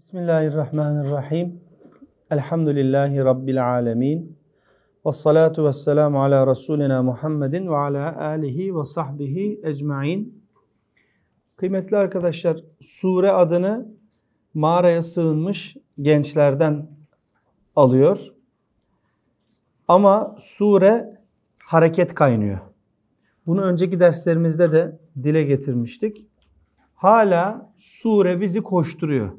Bismillahirrahmanirrahim. Elhamdülillahi Rabbil alemin. Ve salatu ve selamu ala Resulina Muhammedin ve ala alihi ve sahbihi ecmain. Kıymetli arkadaşlar, sure adını mağaraya sığınmış gençlerden alıyor. Ama sure hareket kaynıyor. Bunu önceki derslerimizde de dile getirmiştik. Hala sure bizi koşturuyor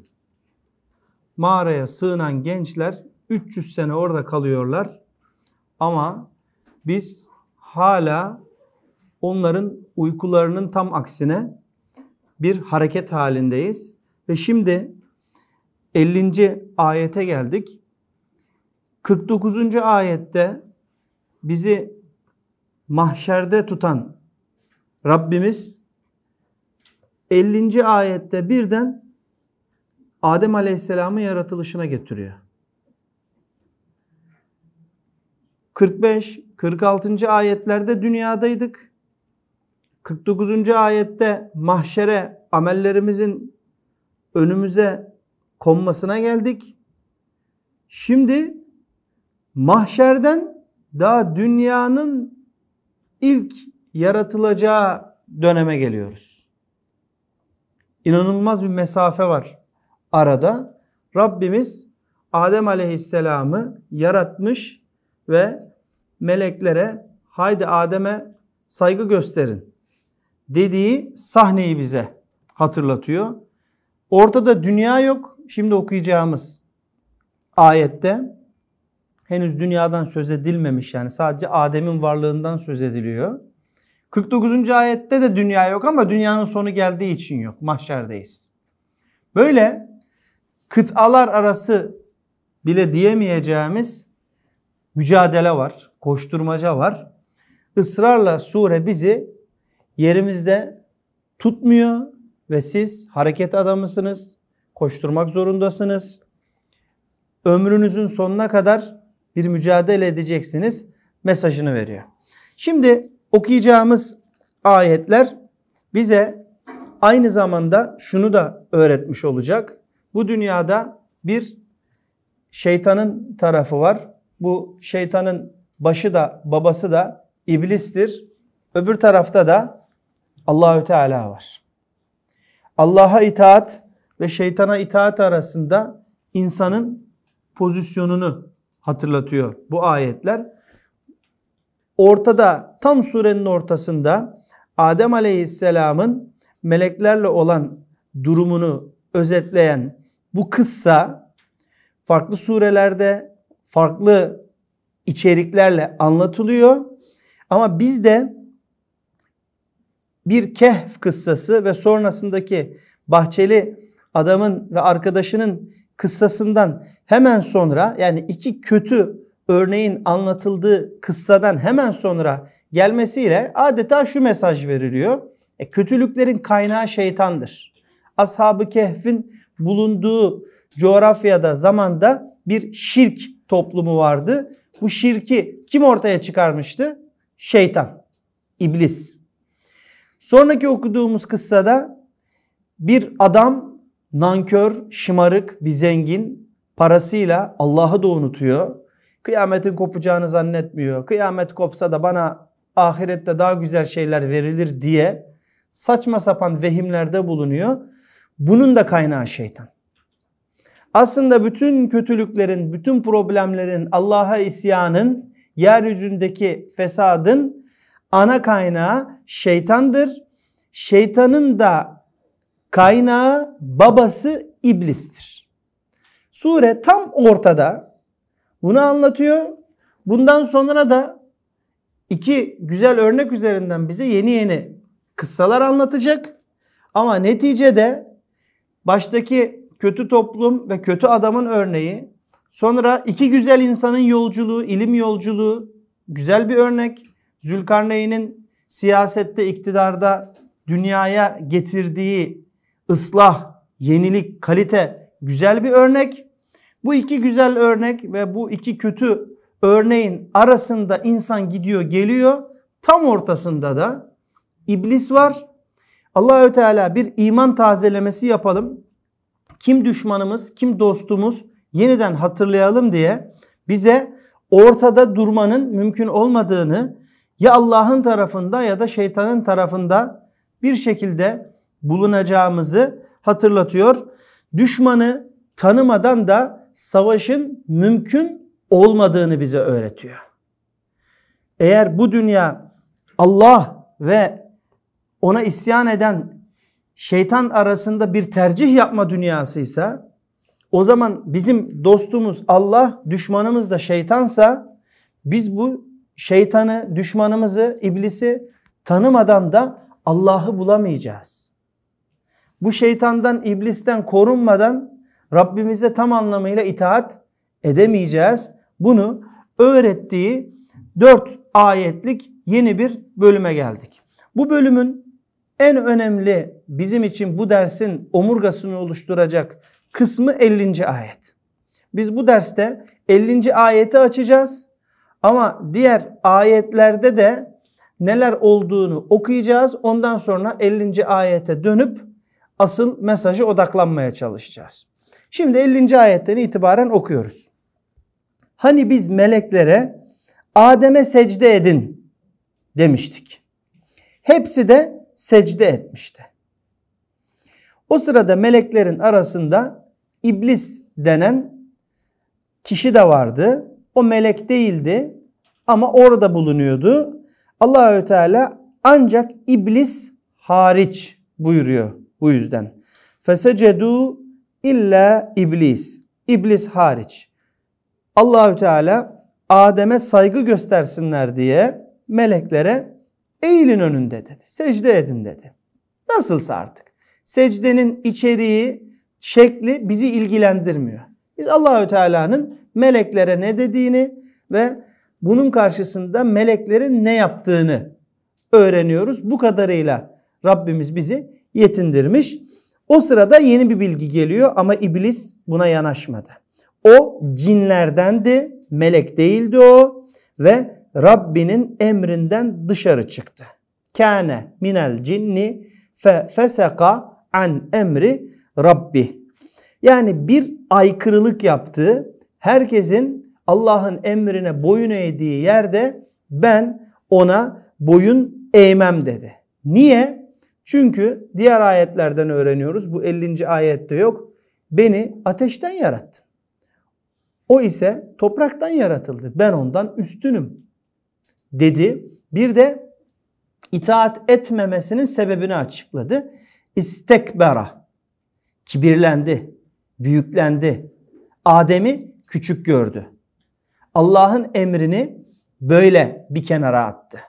mağaraya sığınan gençler 300 sene orada kalıyorlar. Ama biz hala onların uykularının tam aksine bir hareket halindeyiz. Ve şimdi 50. ayete geldik. 49. ayette bizi mahşerde tutan Rabbimiz 50. ayette birden Adem Aleyhisselam'ı yaratılışına getiriyor. 45, 46. ayetlerde dünyadaydık. 49. ayette mahşere amellerimizin önümüze konmasına geldik. Şimdi mahşerden daha dünyanın ilk yaratılacağı döneme geliyoruz. İnanılmaz bir mesafe var arada Rabbimiz Adem Aleyhisselam'ı yaratmış ve meleklere haydi Adem'e saygı gösterin dediği sahneyi bize hatırlatıyor. Ortada dünya yok. Şimdi okuyacağımız ayette henüz dünyadan söz edilmemiş yani sadece Adem'in varlığından söz ediliyor. 49. ayette de dünya yok ama dünyanın sonu geldiği için yok. Mahşerdeyiz. Böyle kıtalar arası bile diyemeyeceğimiz mücadele var, koşturmaca var. Israrla sure bizi yerimizde tutmuyor ve siz hareket adamısınız, koşturmak zorundasınız. Ömrünüzün sonuna kadar bir mücadele edeceksiniz mesajını veriyor. Şimdi okuyacağımız ayetler bize aynı zamanda şunu da öğretmiş olacak. Bu dünyada bir şeytanın tarafı var. Bu şeytanın başı da babası da iblistir. Öbür tarafta da Allahü Teala var. Allah'a itaat ve şeytana itaat arasında insanın pozisyonunu hatırlatıyor bu ayetler. Ortada tam surenin ortasında Adem Aleyhisselam'ın meleklerle olan durumunu özetleyen bu kıssa farklı surelerde farklı içeriklerle anlatılıyor. Ama bizde bir Kehf kıssası ve sonrasındaki bahçeli adamın ve arkadaşının kıssasından hemen sonra yani iki kötü örneğin anlatıldığı kıssadan hemen sonra gelmesiyle adeta şu mesaj veriliyor. E, kötülüklerin kaynağı şeytandır. Ashabı Kehf'in bulunduğu coğrafyada zamanda bir şirk toplumu vardı. Bu şirki kim ortaya çıkarmıştı? Şeytan, iblis. Sonraki okuduğumuz kıssada bir adam nankör, şımarık, bir zengin parasıyla Allah'ı da unutuyor. Kıyametin kopacağını zannetmiyor. Kıyamet kopsa da bana ahirette daha güzel şeyler verilir diye saçma sapan vehimlerde bulunuyor bunun da kaynağı şeytan. Aslında bütün kötülüklerin, bütün problemlerin, Allah'a isyanın, yeryüzündeki fesadın ana kaynağı şeytandır. Şeytanın da kaynağı, babası iblistir. Sure tam ortada bunu anlatıyor. Bundan sonra da iki güzel örnek üzerinden bize yeni yeni kıssalar anlatacak. Ama neticede baştaki kötü toplum ve kötü adamın örneği, sonra iki güzel insanın yolculuğu, ilim yolculuğu güzel bir örnek. Zülkarneyn'in siyasette, iktidarda dünyaya getirdiği ıslah, yenilik, kalite güzel bir örnek. Bu iki güzel örnek ve bu iki kötü örneğin arasında insan gidiyor geliyor. Tam ortasında da iblis var Allahü Teala bir iman tazelemesi yapalım. Kim düşmanımız, kim dostumuz yeniden hatırlayalım diye bize ortada durmanın mümkün olmadığını ya Allah'ın tarafında ya da şeytanın tarafında bir şekilde bulunacağımızı hatırlatıyor. Düşmanı tanımadan da savaşın mümkün olmadığını bize öğretiyor. Eğer bu dünya Allah ve ona isyan eden şeytan arasında bir tercih yapma dünyasıysa o zaman bizim dostumuz Allah düşmanımız da şeytansa biz bu şeytanı düşmanımızı iblisi tanımadan da Allah'ı bulamayacağız. Bu şeytandan iblisten korunmadan Rabbimize tam anlamıyla itaat edemeyeceğiz. Bunu öğrettiği dört ayetlik yeni bir bölüme geldik. Bu bölümün en önemli bizim için bu dersin omurgasını oluşturacak kısmı 50. ayet. Biz bu derste 50. ayeti açacağız ama diğer ayetlerde de neler olduğunu okuyacağız. Ondan sonra 50. ayete dönüp asıl mesajı odaklanmaya çalışacağız. Şimdi 50. ayetten itibaren okuyoruz. Hani biz meleklere Adem'e secde edin demiştik. Hepsi de secde etmişti. O sırada meleklerin arasında iblis denen kişi de vardı. O melek değildi ama orada bulunuyordu. Allahü Teala ancak iblis hariç buyuruyor bu yüzden. Fesecedu illa iblis. İblis hariç. Allahü Teala Adem'e saygı göstersinler diye meleklere Eğilin önünde dedi. Secde edin dedi. Nasılsa artık. Secdenin içeriği, şekli bizi ilgilendirmiyor. Biz Allahü Teala'nın meleklere ne dediğini ve bunun karşısında meleklerin ne yaptığını öğreniyoruz. Bu kadarıyla Rabbimiz bizi yetindirmiş. O sırada yeni bir bilgi geliyor ama iblis buna yanaşmadı. O cinlerdendi, melek değildi o ve Rabbinin emrinden dışarı çıktı. Kâne minel cinni fe feseka an emri Rabbi. Yani bir aykırılık yaptığı, herkesin Allah'ın emrine boyun eğdiği yerde ben ona boyun eğmem dedi. Niye? Çünkü diğer ayetlerden öğreniyoruz. Bu 50. ayette yok. Beni ateşten yarattın. O ise topraktan yaratıldı. Ben ondan üstünüm dedi. Bir de itaat etmemesinin sebebini açıkladı. İstekbera, kibirlendi, büyüklendi. Adem'i küçük gördü. Allah'ın emrini böyle bir kenara attı.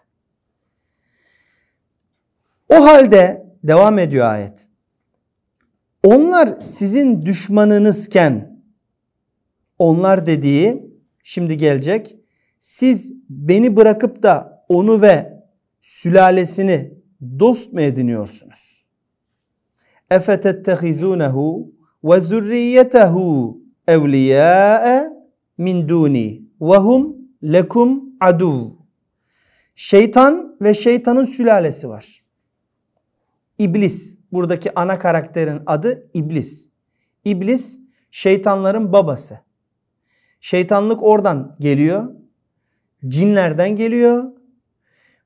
O halde devam ediyor ayet. Onlar sizin düşmanınızken onlar dediği şimdi gelecek siz beni bırakıp da onu ve sülalesini dost mu ediniyorsunuz? Efetettehizunehu ve zürriyetehu evliyâe min duni ve hum lekum aduv. Şeytan ve şeytanın sülalesi var. İblis. Buradaki ana karakterin adı İblis. İblis şeytanların babası. Şeytanlık oradan geliyor cinlerden geliyor.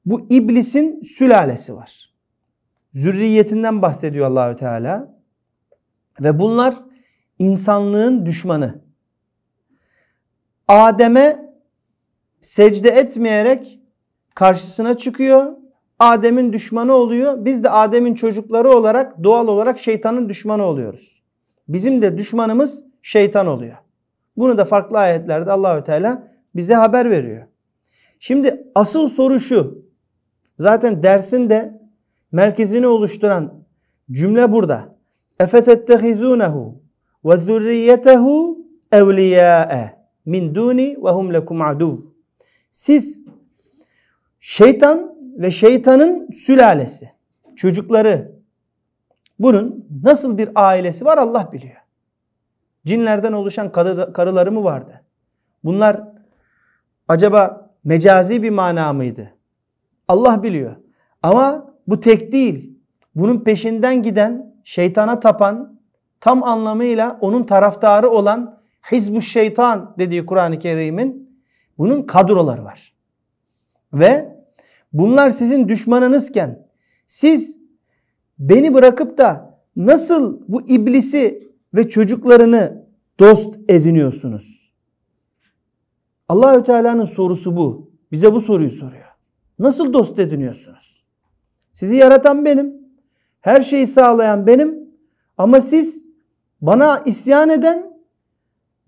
Bu iblisin sülalesi var. Zürriyetinden bahsediyor Allahü Teala. Ve bunlar insanlığın düşmanı. Adem'e secde etmeyerek karşısına çıkıyor. Adem'in düşmanı oluyor. Biz de Adem'in çocukları olarak doğal olarak şeytanın düşmanı oluyoruz. Bizim de düşmanımız şeytan oluyor. Bunu da farklı ayetlerde Allahü Teala bize haber veriyor. Şimdi asıl soru şu. Zaten dersin de merkezini oluşturan cümle burada. Efetettehizunehu ve zürriyetehu evliyâe min duni ve hum lekum aduv. Siz şeytan ve şeytanın sülalesi, çocukları, bunun nasıl bir ailesi var Allah biliyor. Cinlerden oluşan karıları mı vardı? Bunlar acaba mecazi bir mana mıydı? Allah biliyor. Ama bu tek değil. Bunun peşinden giden, şeytana tapan, tam anlamıyla onun taraftarı olan Hizbu Şeytan dediği Kur'an-ı Kerim'in bunun kadroları var. Ve bunlar sizin düşmanınızken siz beni bırakıp da nasıl bu iblisi ve çocuklarını dost ediniyorsunuz? Allahü Teala'nın sorusu bu. Bize bu soruyu soruyor. Nasıl dost ediniyorsunuz? Sizi yaratan benim. Her şeyi sağlayan benim. Ama siz bana isyan eden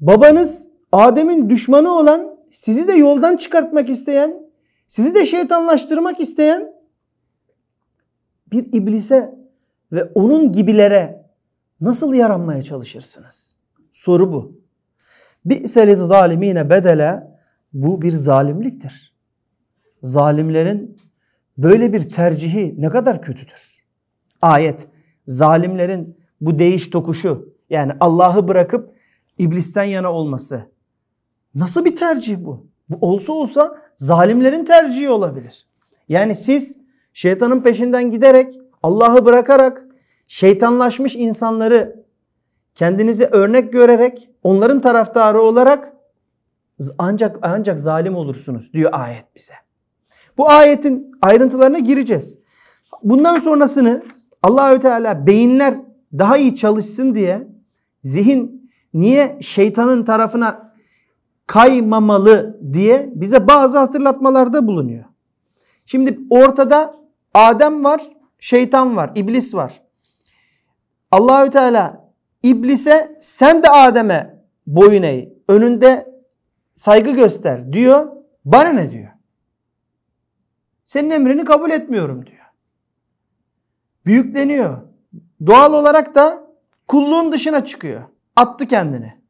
babanız Adem'in düşmanı olan sizi de yoldan çıkartmak isteyen sizi de şeytanlaştırmak isteyen bir iblise ve onun gibilere nasıl yaranmaya çalışırsınız? Soru bu. Bi'sel zalimine bedele bu bir zalimliktir. Zalimlerin böyle bir tercihi ne kadar kötüdür. Ayet zalimlerin bu değiş tokuşu yani Allah'ı bırakıp iblisten yana olması nasıl bir tercih bu? Bu olsa olsa zalimlerin tercihi olabilir. Yani siz şeytanın peşinden giderek Allah'ı bırakarak şeytanlaşmış insanları kendinizi örnek görerek onların taraftarı olarak ancak ancak zalim olursunuz diyor ayet bize. Bu ayetin ayrıntılarına gireceğiz. Bundan sonrasını Allahü Teala beyinler daha iyi çalışsın diye zihin niye şeytanın tarafına kaymamalı diye bize bazı hatırlatmalarda bulunuyor. Şimdi ortada Adem var, şeytan var, iblis var. Allahü Teala İblise sen de Adem'e boyun eğ. Önünde saygı göster diyor. Bana ne diyor? Senin emrini kabul etmiyorum diyor. Büyükleniyor. Doğal olarak da kulluğun dışına çıkıyor. Attı kendini.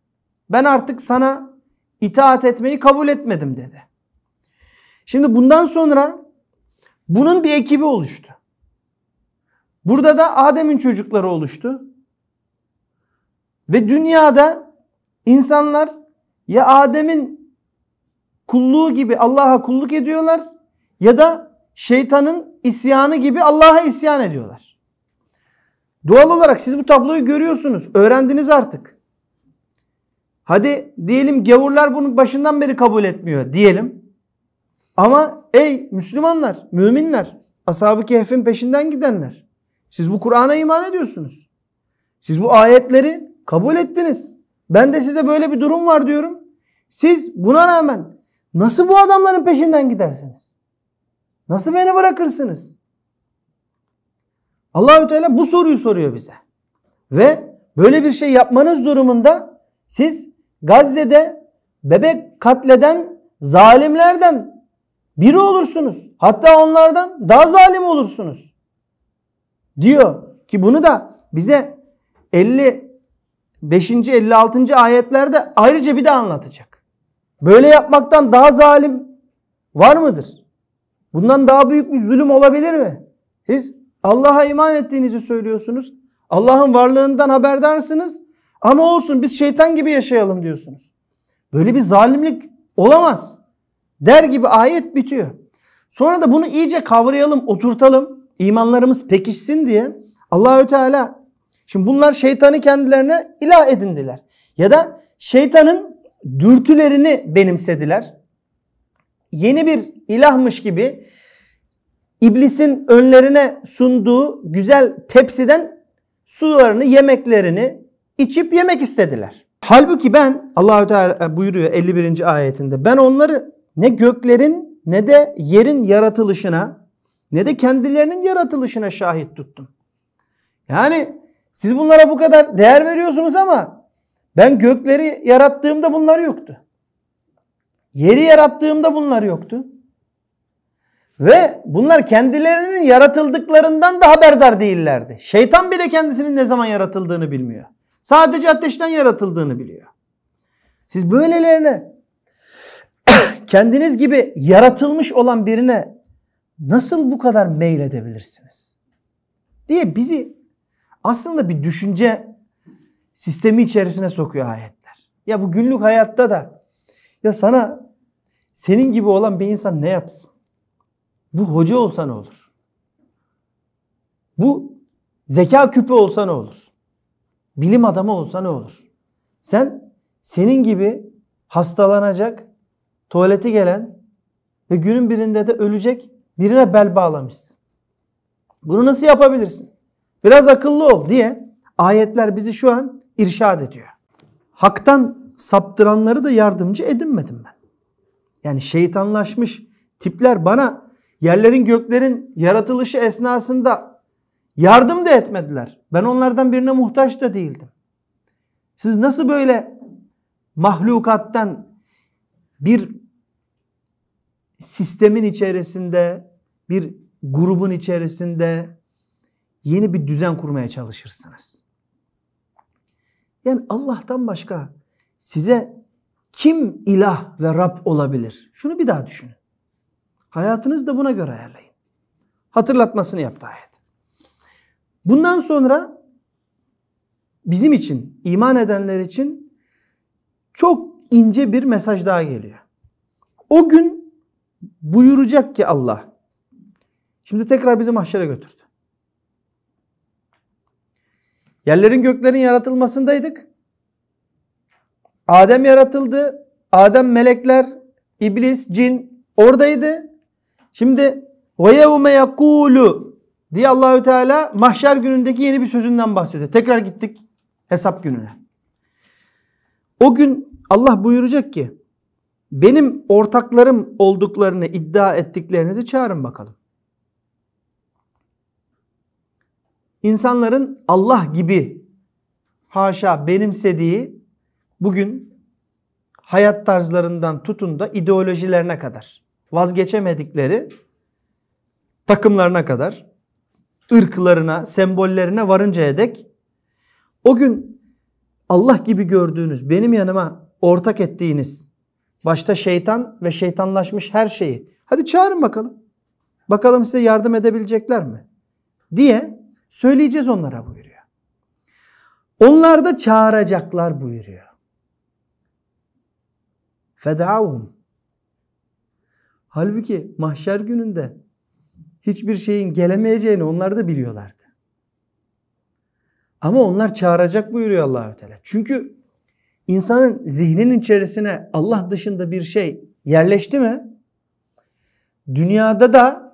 Ben artık sana itaat etmeyi kabul etmedim dedi. Şimdi bundan sonra bunun bir ekibi oluştu. Burada da Adem'in çocukları oluştu. Ve dünyada insanlar ya Adem'in kulluğu gibi Allah'a kulluk ediyorlar ya da şeytanın isyanı gibi Allah'a isyan ediyorlar. Doğal olarak siz bu tabloyu görüyorsunuz. Öğrendiniz artık. Hadi diyelim gavurlar bunu başından beri kabul etmiyor diyelim. Ama ey Müslümanlar, müminler, ashab-ı kehfin peşinden gidenler. Siz bu Kur'an'a iman ediyorsunuz. Siz bu ayetleri Kabul ettiniz. Ben de size böyle bir durum var diyorum. Siz buna rağmen nasıl bu adamların peşinden gidersiniz? Nasıl beni bırakırsınız? Allahü Teala bu soruyu soruyor bize. Ve böyle bir şey yapmanız durumunda siz Gazze'de bebek katleden zalimlerden biri olursunuz. Hatta onlardan daha zalim olursunuz. Diyor ki bunu da bize 50 5. 56. ayetlerde ayrıca bir de anlatacak. Böyle yapmaktan daha zalim var mıdır? Bundan daha büyük bir zulüm olabilir mi? Siz Allah'a iman ettiğinizi söylüyorsunuz. Allah'ın varlığından haberdarsınız. Ama olsun biz şeytan gibi yaşayalım diyorsunuz. Böyle bir zalimlik olamaz. Der gibi ayet bitiyor. Sonra da bunu iyice kavrayalım, oturtalım. İmanlarımız pekişsin diye Allahü Teala Şimdi bunlar şeytanı kendilerine ilah edindiler. Ya da şeytanın dürtülerini benimsediler. Yeni bir ilahmış gibi iblisin önlerine sunduğu güzel tepsiden sularını, yemeklerini içip yemek istediler. Halbuki ben Allahü Teala buyuruyor 51. ayetinde ben onları ne göklerin ne de yerin yaratılışına ne de kendilerinin yaratılışına şahit tuttum. Yani siz bunlara bu kadar değer veriyorsunuz ama ben gökleri yarattığımda bunlar yoktu. Yeri yarattığımda bunlar yoktu. Ve bunlar kendilerinin yaratıldıklarından da haberdar değillerdi. Şeytan bile kendisinin ne zaman yaratıldığını bilmiyor. Sadece ateşten yaratıldığını biliyor. Siz böylelerine kendiniz gibi yaratılmış olan birine nasıl bu kadar meyledebilirsiniz? Diye bizi aslında bir düşünce sistemi içerisine sokuyor ayetler. Ya bu günlük hayatta da ya sana senin gibi olan bir insan ne yapsın? Bu hoca olsa ne olur? Bu zeka küpü olsa ne olur? Bilim adamı olsa ne olur? Sen senin gibi hastalanacak, tuvalete gelen ve günün birinde de ölecek birine bel bağlamışsın. Bunu nasıl yapabilirsin? Biraz akıllı ol diye ayetler bizi şu an irşad ediyor. Haktan saptıranları da yardımcı edinmedim ben. Yani şeytanlaşmış tipler bana yerlerin göklerin yaratılışı esnasında yardım da etmediler. Ben onlardan birine muhtaç da değildim. Siz nasıl böyle mahlukattan bir sistemin içerisinde, bir grubun içerisinde, yeni bir düzen kurmaya çalışırsınız. Yani Allah'tan başka size kim ilah ve Rab olabilir? Şunu bir daha düşünün. Hayatınızı da buna göre ayarlayın. Hatırlatmasını yaptı ayet. Bundan sonra bizim için, iman edenler için çok ince bir mesaj daha geliyor. O gün buyuracak ki Allah. Şimdi tekrar bizi mahşere götürdü. Yerlerin göklerin yaratılmasındaydık. Adem yaratıldı. Adem melekler, iblis, cin oradaydı. Şimdi ve yevme yekulu diye Allahü Teala mahşer günündeki yeni bir sözünden bahsediyor. Tekrar gittik hesap gününe. O gün Allah buyuracak ki benim ortaklarım olduklarını iddia ettiklerinizi çağırın bakalım. İnsanların Allah gibi haşa benimsediği bugün hayat tarzlarından tutun da ideolojilerine kadar vazgeçemedikleri takımlarına kadar ırklarına, sembollerine varıncaya dek o gün Allah gibi gördüğünüz, benim yanıma ortak ettiğiniz başta şeytan ve şeytanlaşmış her şeyi hadi çağırın bakalım. Bakalım size yardım edebilecekler mi? diye Söyleyeceğiz onlara buyuruyor. Onlar da çağıracaklar buyuruyor. Fedavum. Halbuki mahşer gününde hiçbir şeyin gelemeyeceğini onlar da biliyorlardı. Ama onlar çağıracak buyuruyor Allahü Teala. Çünkü insanın zihninin içerisine Allah dışında bir şey yerleşti mi? Dünyada da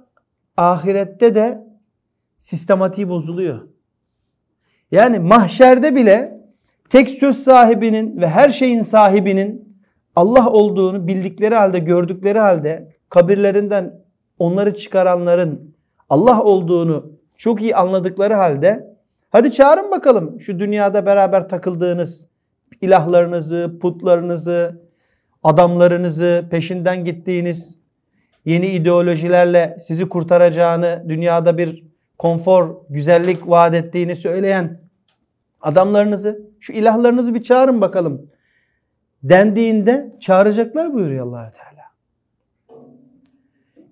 ahirette de sistematiği bozuluyor. Yani mahşerde bile tek söz sahibinin ve her şeyin sahibinin Allah olduğunu bildikleri halde, gördükleri halde kabirlerinden onları çıkaranların Allah olduğunu çok iyi anladıkları halde hadi çağırın bakalım şu dünyada beraber takıldığınız ilahlarınızı, putlarınızı, adamlarınızı, peşinden gittiğiniz yeni ideolojilerle sizi kurtaracağını, dünyada bir konfor, güzellik vaat ettiğini söyleyen adamlarınızı, şu ilahlarınızı bir çağırın bakalım dendiğinde çağıracaklar buyuruyor Allahü Teala.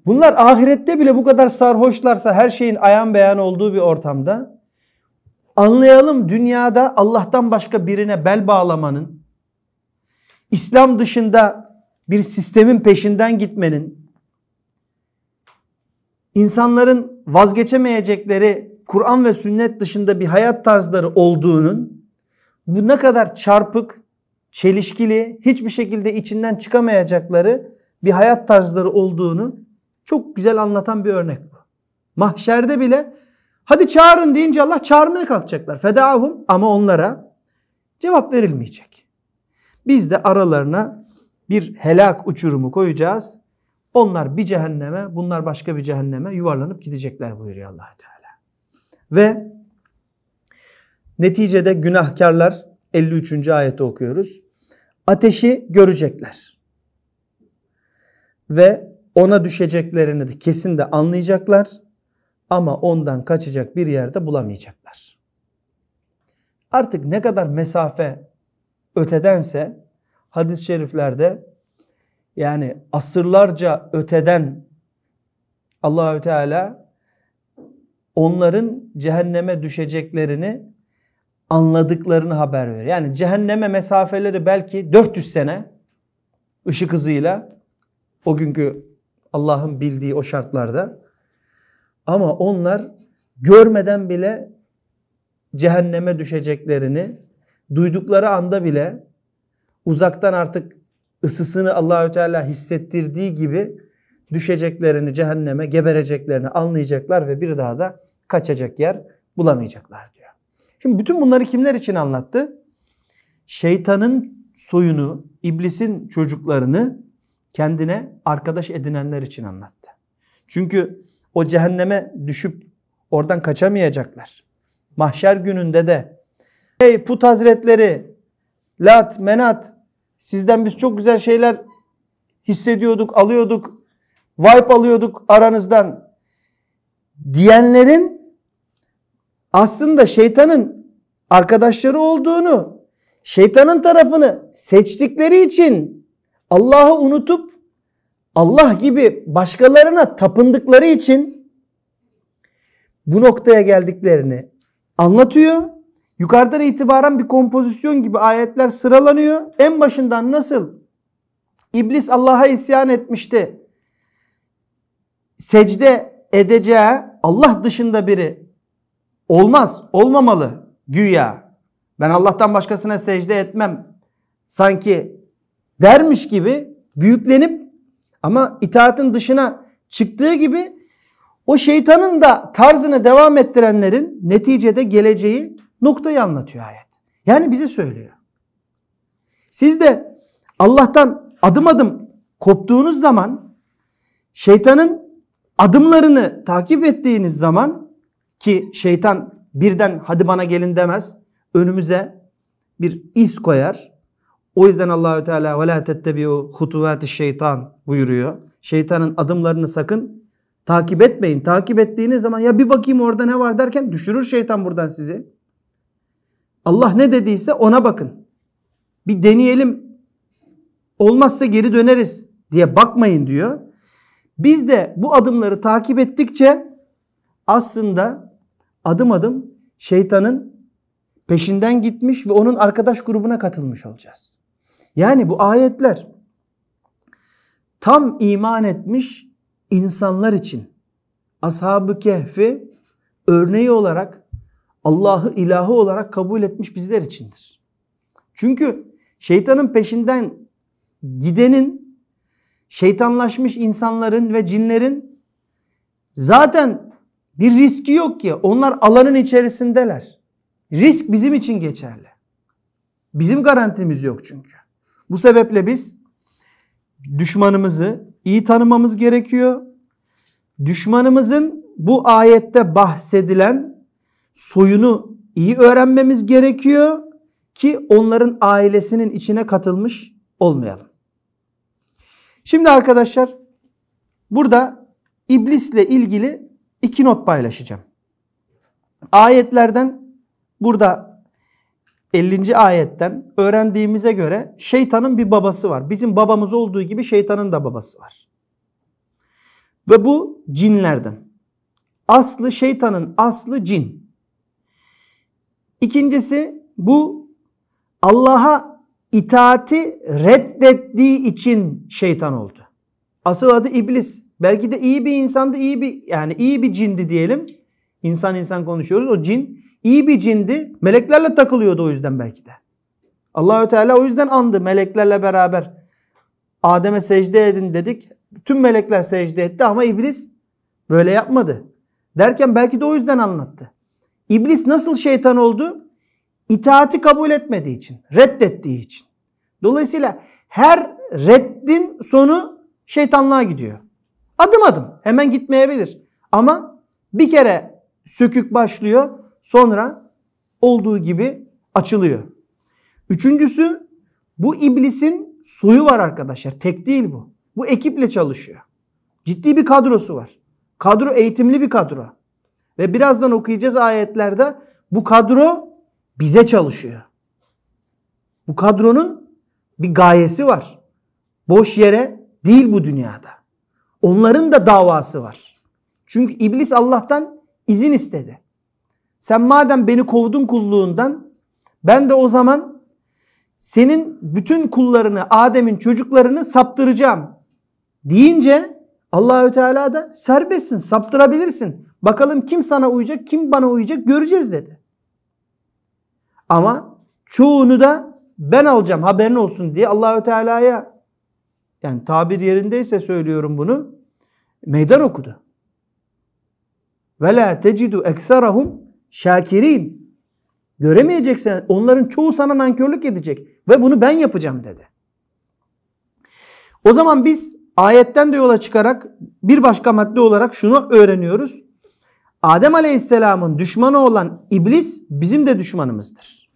Bunlar ahirette bile bu kadar sarhoşlarsa her şeyin ayan beyan olduğu bir ortamda anlayalım dünyada Allah'tan başka birine bel bağlamanın İslam dışında bir sistemin peşinden gitmenin insanların vazgeçemeyecekleri Kur'an ve sünnet dışında bir hayat tarzları olduğunun bu ne kadar çarpık, çelişkili, hiçbir şekilde içinden çıkamayacakları bir hayat tarzları olduğunu çok güzel anlatan bir örnek bu. Mahşerde bile hadi çağırın deyince Allah çağırmaya kalkacaklar. fedahum, ama onlara cevap verilmeyecek. Biz de aralarına bir helak uçurumu koyacağız. Onlar bir cehenneme, bunlar başka bir cehenneme yuvarlanıp gidecekler buyuruyor allah Teala. Ve neticede günahkarlar 53. ayeti okuyoruz. Ateşi görecekler. Ve ona düşeceklerini de kesin de anlayacaklar ama ondan kaçacak bir yerde bulamayacaklar. Artık ne kadar mesafe ötedense hadis-i şeriflerde yani asırlarca öteden Allahü Teala onların cehenneme düşeceklerini anladıklarını haber veriyor. Yani cehenneme mesafeleri belki 400 sene ışık hızıyla o günkü Allah'ın bildiği o şartlarda ama onlar görmeden bile cehenneme düşeceklerini duydukları anda bile uzaktan artık ısısını Allahü Teala hissettirdiği gibi düşeceklerini cehenneme, gebereceklerini anlayacaklar ve bir daha da kaçacak yer bulamayacaklar diyor. Şimdi bütün bunları kimler için anlattı? Şeytanın soyunu, iblisin çocuklarını kendine arkadaş edinenler için anlattı. Çünkü o cehenneme düşüp oradan kaçamayacaklar. Mahşer gününde de ey put hazretleri Lat, Menat Sizden biz çok güzel şeyler hissediyorduk, alıyorduk, vibe alıyorduk aranızdan diyenlerin aslında şeytanın arkadaşları olduğunu, şeytanın tarafını seçtikleri için Allah'ı unutup Allah gibi başkalarına tapındıkları için bu noktaya geldiklerini anlatıyor. Yukarıdan itibaren bir kompozisyon gibi ayetler sıralanıyor. En başından nasıl? İblis Allah'a isyan etmişti. Secde edeceği Allah dışında biri olmaz, olmamalı güya. Ben Allah'tan başkasına secde etmem. Sanki dermiş gibi büyüklenip ama itaatin dışına çıktığı gibi o şeytanın da tarzını devam ettirenlerin neticede geleceği noktayı anlatıyor ayet. Yani bize söylüyor. Siz de Allah'tan adım adım koptuğunuz zaman şeytanın adımlarını takip ettiğiniz zaman ki şeytan birden hadi bana gelin demez. Önümüze bir iz koyar. O yüzden Allahü Teala ve la tettebiu hutuvati şeytan buyuruyor. Şeytanın adımlarını sakın takip etmeyin. Takip ettiğiniz zaman ya bir bakayım orada ne var derken düşürür şeytan buradan sizi. Allah ne dediyse ona bakın. Bir deneyelim. Olmazsa geri döneriz diye bakmayın diyor. Biz de bu adımları takip ettikçe aslında adım adım şeytanın peşinden gitmiş ve onun arkadaş grubuna katılmış olacağız. Yani bu ayetler tam iman etmiş insanlar için ashab-ı kehfi örneği olarak Allah'ı ilahı olarak kabul etmiş bizler içindir. Çünkü şeytanın peşinden gidenin, şeytanlaşmış insanların ve cinlerin zaten bir riski yok ki. Onlar alanın içerisindeler. Risk bizim için geçerli. Bizim garantimiz yok çünkü. Bu sebeple biz düşmanımızı iyi tanımamız gerekiyor. Düşmanımızın bu ayette bahsedilen soyunu iyi öğrenmemiz gerekiyor ki onların ailesinin içine katılmış olmayalım. Şimdi arkadaşlar burada iblisle ilgili iki not paylaşacağım. Ayetlerden burada 50. ayetten öğrendiğimize göre şeytanın bir babası var. Bizim babamız olduğu gibi şeytanın da babası var. Ve bu cinlerden. Aslı şeytanın aslı cin. İkincisi bu Allah'a itaati reddettiği için şeytan oldu. Asıl adı iblis. Belki de iyi bir insandı, iyi bir yani iyi bir cindi diyelim. İnsan insan konuşuyoruz. O cin iyi bir cindi. Meleklerle takılıyordu o yüzden belki de. Allahü Teala o yüzden andı meleklerle beraber. Adem'e secde edin dedik. Tüm melekler secde etti ama iblis böyle yapmadı. Derken belki de o yüzden anlattı. İblis nasıl şeytan oldu? İtaati kabul etmediği için, reddettiği için. Dolayısıyla her reddin sonu şeytanlığa gidiyor. Adım adım hemen gitmeyebilir. Ama bir kere sökük başlıyor sonra olduğu gibi açılıyor. Üçüncüsü bu iblisin suyu var arkadaşlar. Tek değil bu. Bu ekiple çalışıyor. Ciddi bir kadrosu var. Kadro eğitimli bir kadro. Ve birazdan okuyacağız ayetlerde bu kadro bize çalışıyor. Bu kadronun bir gayesi var. Boş yere değil bu dünyada. Onların da davası var. Çünkü iblis Allah'tan izin istedi. Sen madem beni kovdun kulluğundan ben de o zaman senin bütün kullarını, Adem'in çocuklarını saptıracağım deyince Allahü Teala da serbestsin, saptırabilirsin. Bakalım kim sana uyacak, kim bana uyacak göreceğiz dedi. Ama çoğunu da ben alacağım haberin olsun diye Allahü Teala'ya yani tabir yerindeyse söylüyorum bunu meydan okudu. Ve la tecidu ekserahum şakirin. göremeyeceksin onların çoğu sana nankörlük edecek ve bunu ben yapacağım dedi. O zaman biz ayetten de yola çıkarak bir başka madde olarak şunu öğreniyoruz. Adem Aleyhisselam'ın düşmanı olan iblis bizim de düşmanımızdır.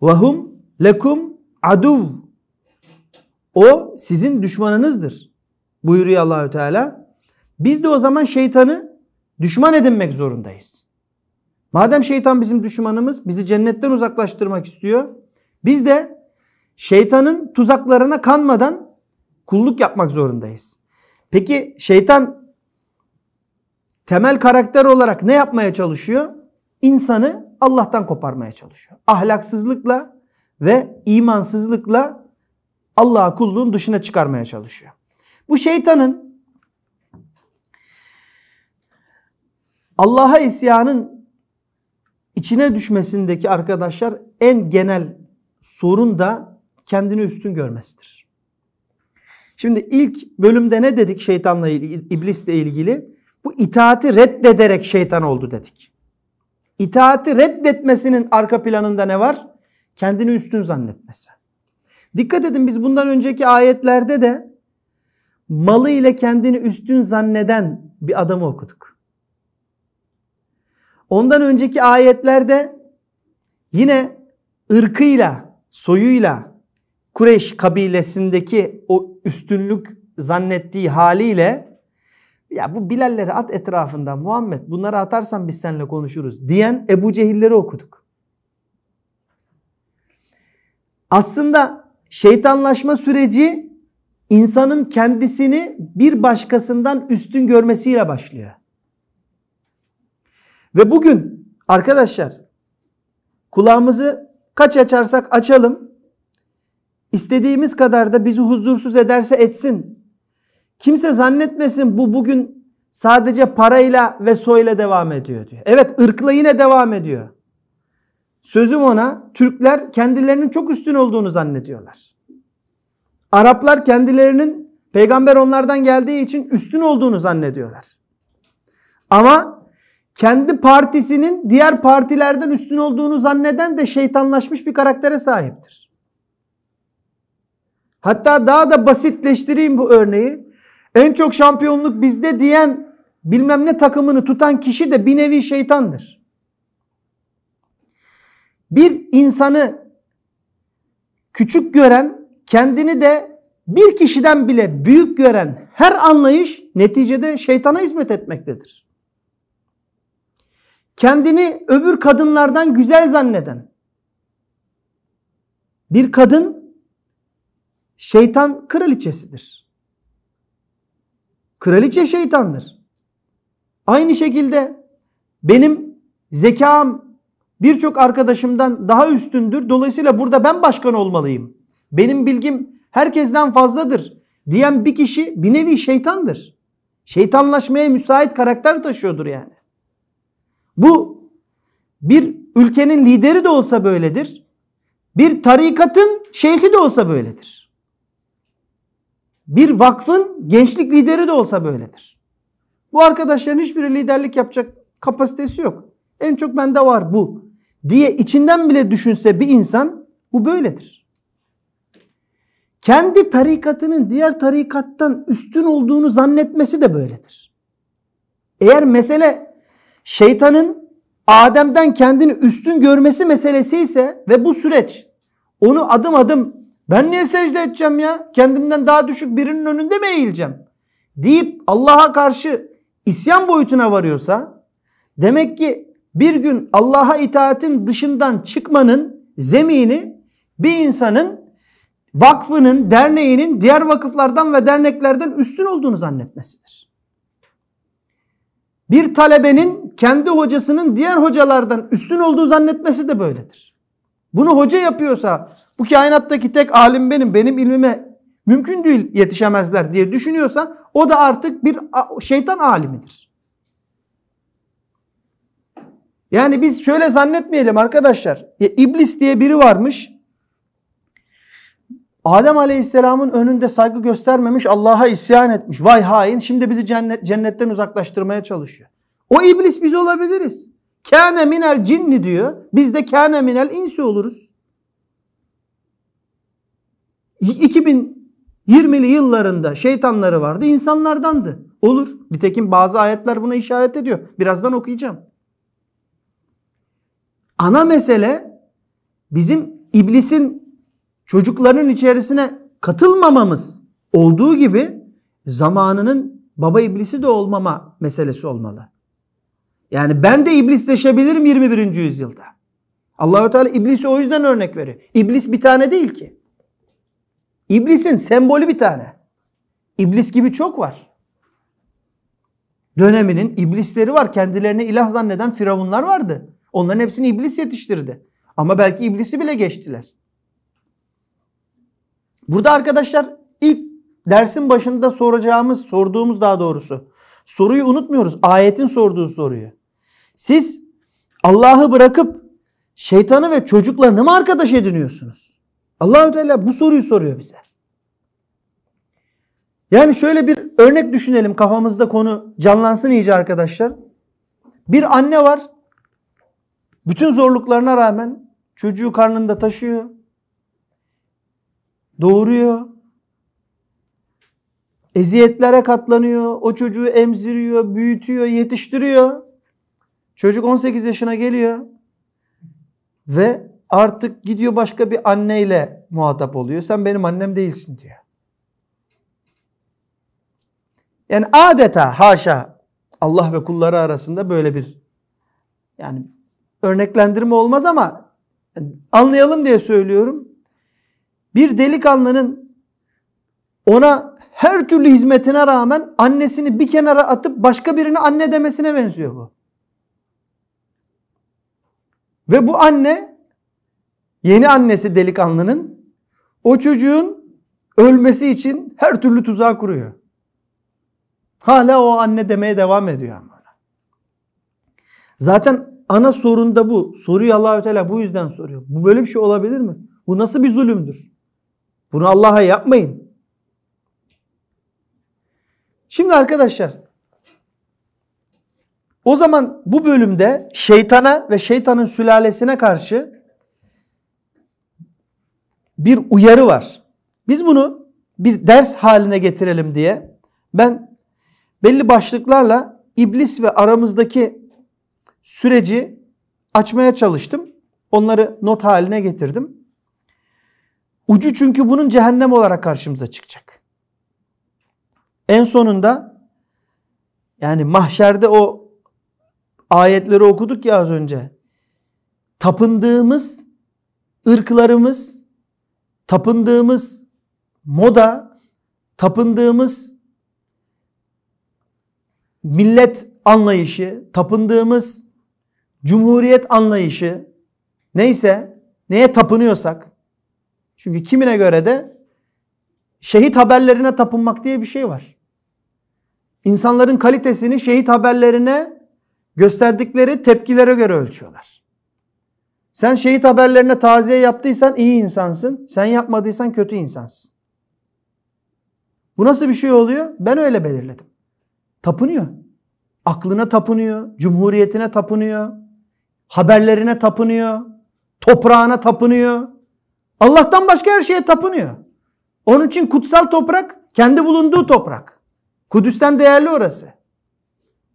Vahum lekum aduv. O sizin düşmanınızdır. Buyuruyor Allahü Teala. Biz de o zaman şeytanı düşman edinmek zorundayız. Madem şeytan bizim düşmanımız, bizi cennetten uzaklaştırmak istiyor. Biz de şeytanın tuzaklarına kanmadan kulluk yapmak zorundayız. Peki şeytan temel karakter olarak ne yapmaya çalışıyor? İnsanı Allah'tan koparmaya çalışıyor. Ahlaksızlıkla ve imansızlıkla Allah'a kulluğun dışına çıkarmaya çalışıyor. Bu şeytanın Allah'a isyanın içine düşmesindeki arkadaşlar en genel sorun da kendini üstün görmesidir. Şimdi ilk bölümde ne dedik şeytanla ilgili, iblisle ilgili? Bu itaati reddederek şeytan oldu dedik. İtaati reddetmesinin arka planında ne var? Kendini üstün zannetmesi. Dikkat edin biz bundan önceki ayetlerde de malı ile kendini üstün zanneden bir adamı okuduk. Ondan önceki ayetlerde yine ırkıyla, soyuyla Kureş kabilesindeki o üstünlük zannettiği haliyle ya bu Bilalleri at etrafında Muhammed bunları atarsan biz seninle konuşuruz diyen Ebu Cehilleri okuduk. Aslında şeytanlaşma süreci insanın kendisini bir başkasından üstün görmesiyle başlıyor. Ve bugün arkadaşlar kulağımızı kaç açarsak açalım istediğimiz kadar da bizi huzursuz ederse etsin Kimse zannetmesin bu bugün sadece parayla ve soyla devam ediyor diyor. Evet ırkla yine devam ediyor. Sözüm ona Türkler kendilerinin çok üstün olduğunu zannediyorlar. Araplar kendilerinin peygamber onlardan geldiği için üstün olduğunu zannediyorlar. Ama kendi partisinin diğer partilerden üstün olduğunu zanneden de şeytanlaşmış bir karaktere sahiptir. Hatta daha da basitleştireyim bu örneği. En çok şampiyonluk bizde diyen bilmem ne takımını tutan kişi de bir nevi şeytandır. Bir insanı küçük gören kendini de bir kişiden bile büyük gören her anlayış neticede şeytana hizmet etmektedir. Kendini öbür kadınlardan güzel zanneden bir kadın şeytan kraliçesidir. Kraliçe şeytandır. Aynı şekilde benim zekam birçok arkadaşımdan daha üstündür. Dolayısıyla burada ben başkan olmalıyım. Benim bilgim herkesten fazladır diyen bir kişi bir nevi şeytandır. Şeytanlaşmaya müsait karakter taşıyordur yani. Bu bir ülkenin lideri de olsa böyledir. Bir tarikatın şeyhi de olsa böyledir. Bir vakfın gençlik lideri de olsa böyledir. Bu arkadaşların hiçbiri liderlik yapacak kapasitesi yok. En çok bende var bu diye içinden bile düşünse bir insan bu böyledir. Kendi tarikatının diğer tarikattan üstün olduğunu zannetmesi de böyledir. Eğer mesele şeytanın Adem'den kendini üstün görmesi meselesi ise ve bu süreç onu adım adım ben niye secde edeceğim ya? Kendimden daha düşük birinin önünde mi eğileceğim? Deyip Allah'a karşı isyan boyutuna varıyorsa demek ki bir gün Allah'a itaatin dışından çıkmanın zemini bir insanın vakfının, derneğinin diğer vakıflardan ve derneklerden üstün olduğunu zannetmesidir. Bir talebenin kendi hocasının diğer hocalardan üstün olduğu zannetmesi de böyledir. Bunu hoca yapıyorsa bu kainattaki tek alim benim, benim ilmime mümkün değil yetişemezler diye düşünüyorsa o da artık bir şeytan alimidir. Yani biz şöyle zannetmeyelim arkadaşlar. Ya e, iblis diye biri varmış. Adem Aleyhisselam'ın önünde saygı göstermemiş, Allah'a isyan etmiş. Vay hain şimdi bizi cennet, cennetten uzaklaştırmaya çalışıyor. O iblis biz olabiliriz. Kâne minel cinni diyor. Biz de kâne minel insi oluruz. 2020'li yıllarında şeytanları vardı insanlardandı. Olur. Nitekim bazı ayetler buna işaret ediyor. Birazdan okuyacağım. Ana mesele bizim iblisin çocukların içerisine katılmamamız olduğu gibi zamanının baba iblisi de olmama meselesi olmalı. Yani ben de iblisleşebilirim 21. yüzyılda. Allahü Teala iblisi o yüzden örnek veriyor. İblis bir tane değil ki. İblisin sembolü bir tane. İblis gibi çok var. Döneminin iblisleri var. Kendilerini ilah zanneden firavunlar vardı. Onların hepsini iblis yetiştirdi. Ama belki iblisi bile geçtiler. Burada arkadaşlar ilk dersin başında soracağımız, sorduğumuz daha doğrusu soruyu unutmuyoruz. Ayetin sorduğu soruyu. Siz Allah'ı bırakıp şeytanı ve çocuklarını mı arkadaş ediniyorsunuz? Allahü Teala bu soruyu soruyor bize. Yani şöyle bir örnek düşünelim kafamızda konu canlansın iyice arkadaşlar. Bir anne var. Bütün zorluklarına rağmen çocuğu karnında taşıyor. Doğuruyor. Eziyetlere katlanıyor. O çocuğu emziriyor, büyütüyor, yetiştiriyor. Çocuk 18 yaşına geliyor. Ve artık gidiyor başka bir anneyle muhatap oluyor. Sen benim annem değilsin diyor. Yani adeta haşa Allah ve kulları arasında böyle bir yani örneklendirme olmaz ama anlayalım diye söylüyorum. Bir delikanlının ona her türlü hizmetine rağmen annesini bir kenara atıp başka birine anne demesine benziyor bu. Ve bu anne Yeni annesi delikanlının o çocuğun ölmesi için her türlü tuzağı kuruyor. Hala o anne demeye devam ediyor ama. Zaten ana sorun da bu. Soruyu Allahü Teala bu yüzden soruyor. Bu böyle bir şey olabilir mi? Bu nasıl bir zulümdür? Bunu Allah'a yapmayın. Şimdi arkadaşlar o zaman bu bölümde şeytana ve şeytanın sülalesine karşı bir uyarı var. Biz bunu bir ders haline getirelim diye ben belli başlıklarla iblis ve aramızdaki süreci açmaya çalıştım. Onları not haline getirdim. Ucu çünkü bunun cehennem olarak karşımıza çıkacak. En sonunda yani mahşerde o ayetleri okuduk ya az önce. Tapındığımız ırklarımız, tapındığımız moda, tapındığımız millet anlayışı, tapındığımız cumhuriyet anlayışı neyse, neye tapınıyorsak çünkü kimine göre de şehit haberlerine tapınmak diye bir şey var. İnsanların kalitesini şehit haberlerine gösterdikleri tepkilere göre ölçüyorlar. Sen şehit haberlerine taziye yaptıysan iyi insansın. Sen yapmadıysan kötü insansın. Bu nasıl bir şey oluyor? Ben öyle belirledim. Tapınıyor. Aklına tapınıyor. Cumhuriyetine tapınıyor. Haberlerine tapınıyor. Toprağına tapınıyor. Allah'tan başka her şeye tapınıyor. Onun için kutsal toprak kendi bulunduğu toprak. Kudüs'ten değerli orası.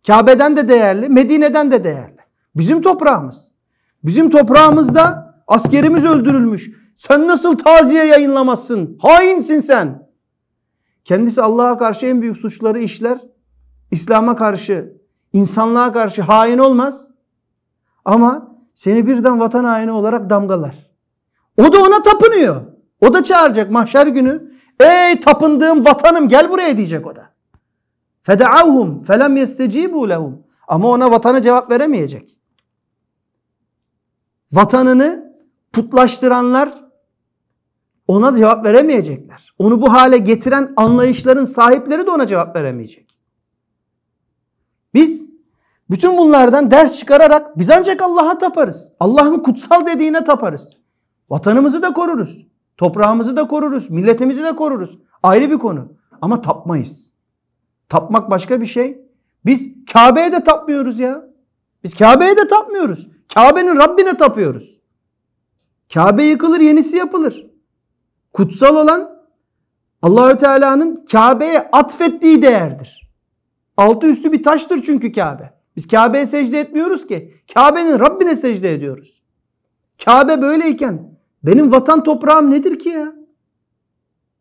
Kabe'den de değerli, Medine'den de değerli. Bizim toprağımız. Bizim toprağımızda askerimiz öldürülmüş. Sen nasıl taziye yayınlamazsın? Hainsin sen. Kendisi Allah'a karşı en büyük suçları işler. İslam'a karşı, insanlığa karşı hain olmaz. Ama seni birden vatan haini olarak damgalar. O da ona tapınıyor. O da çağıracak mahşer günü. Ey tapındığım vatanım gel buraya diyecek o da. Fedaavhum felem yestecibu lehum. Ama ona vatana cevap veremeyecek vatanını putlaştıranlar ona cevap veremeyecekler. Onu bu hale getiren anlayışların sahipleri de ona cevap veremeyecek. Biz bütün bunlardan ders çıkararak biz ancak Allah'a taparız. Allah'ın kutsal dediğine taparız. Vatanımızı da koruruz. Toprağımızı da koruruz. Milletimizi de koruruz. Ayrı bir konu. Ama tapmayız. Tapmak başka bir şey. Biz Kabe'ye de tapmıyoruz ya. Biz Kabe'ye de tapmıyoruz. Kabe'nin Rabbine tapıyoruz. Kabe yıkılır yenisi yapılır. Kutsal olan Allahü Teala'nın Kabe'ye atfettiği değerdir. Altı üstü bir taştır çünkü Kabe. Biz Kabe'ye secde etmiyoruz ki. Kabe'nin Rabbine secde ediyoruz. Kabe böyleyken benim vatan toprağım nedir ki ya?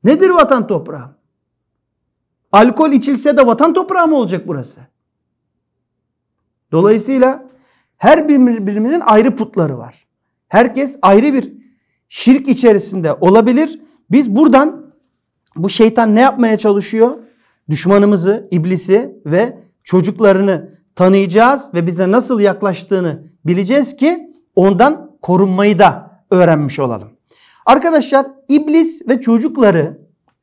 Nedir vatan toprağım? Alkol içilse de vatan toprağı mı olacak burası? Dolayısıyla her birbirimizin ayrı putları var. Herkes ayrı bir şirk içerisinde olabilir. Biz buradan bu şeytan ne yapmaya çalışıyor? Düşmanımızı, iblisi ve çocuklarını tanıyacağız ve bize nasıl yaklaştığını bileceğiz ki ondan korunmayı da öğrenmiş olalım. Arkadaşlar iblis ve çocukları,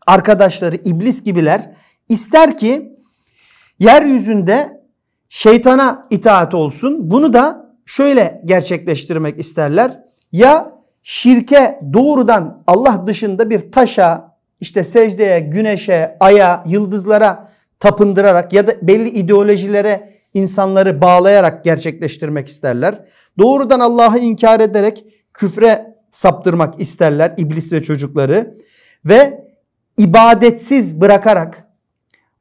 arkadaşları iblis gibiler ister ki yeryüzünde şeytana itaat olsun. Bunu da şöyle gerçekleştirmek isterler. Ya şirke doğrudan Allah dışında bir taşa, işte secdeye, güneşe, aya, yıldızlara tapındırarak ya da belli ideolojilere insanları bağlayarak gerçekleştirmek isterler. Doğrudan Allah'ı inkar ederek küfre saptırmak isterler iblis ve çocukları ve ibadetsiz bırakarak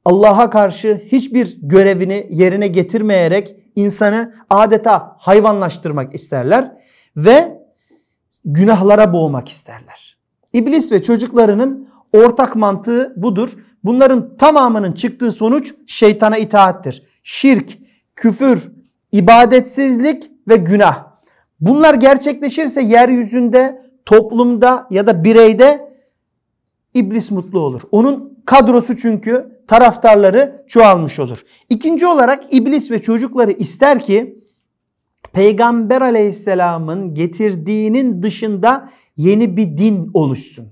Allah'a karşı hiçbir görevini yerine getirmeyerek insanı adeta hayvanlaştırmak isterler ve günahlara boğmak isterler. İblis ve çocuklarının ortak mantığı budur. Bunların tamamının çıktığı sonuç şeytana itaattir. Şirk, küfür, ibadetsizlik ve günah. Bunlar gerçekleşirse yeryüzünde, toplumda ya da bireyde iblis mutlu olur. Onun kadrosu çünkü taraftarları çoğalmış olur. İkinci olarak iblis ve çocukları ister ki Peygamber aleyhisselamın getirdiğinin dışında yeni bir din oluşsun.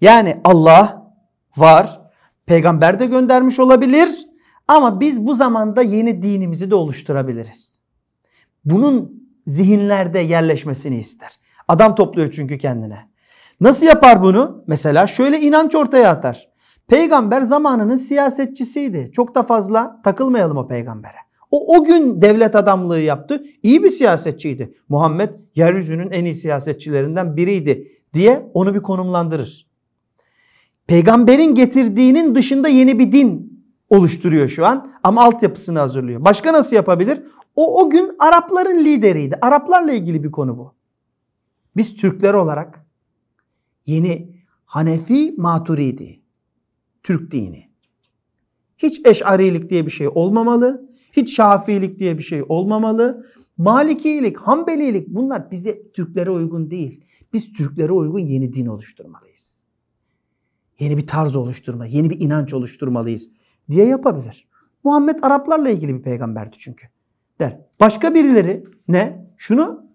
Yani Allah var, peygamber de göndermiş olabilir ama biz bu zamanda yeni dinimizi de oluşturabiliriz. Bunun zihinlerde yerleşmesini ister. Adam topluyor çünkü kendine. Nasıl yapar bunu? Mesela şöyle inanç ortaya atar. Peygamber zamanının siyasetçisiydi. Çok da fazla takılmayalım o peygambere. O, o gün devlet adamlığı yaptı. İyi bir siyasetçiydi. Muhammed yeryüzünün en iyi siyasetçilerinden biriydi diye onu bir konumlandırır. Peygamberin getirdiğinin dışında yeni bir din oluşturuyor şu an ama altyapısını hazırlıyor. Başka nasıl yapabilir? O o gün Arapların lideriydi. Araplarla ilgili bir konu bu. Biz Türkler olarak yeni Hanefi Maturidi Türk dini. Hiç eşarilik diye bir şey olmamalı. Hiç şafiilik diye bir şey olmamalı. Malikilik, Hanbelilik bunlar bize Türklere uygun değil. Biz Türklere uygun yeni din oluşturmalıyız. Yeni bir tarz oluşturma, yeni bir inanç oluşturmalıyız diye yapabilir. Muhammed Araplarla ilgili bir peygamberdi çünkü der. Başka birileri ne? Şunu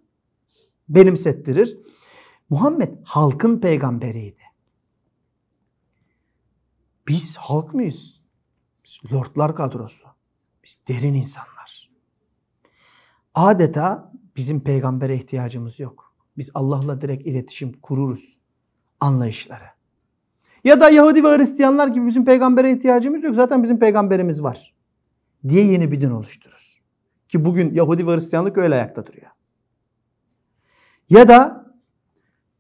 benimsettirir. Muhammed halkın peygamberiydi. Biz halk mıyız? Biz lordlar kadrosu. Biz derin insanlar. Adeta bizim peygambere ihtiyacımız yok. Biz Allah'la direkt iletişim kururuz anlayışları. Ya da Yahudi ve Hristiyanlar gibi bizim peygambere ihtiyacımız yok. Zaten bizim peygamberimiz var diye yeni bir din oluşturur. Ki bugün Yahudi ve Hristiyanlık öyle ayakta duruyor. Ya da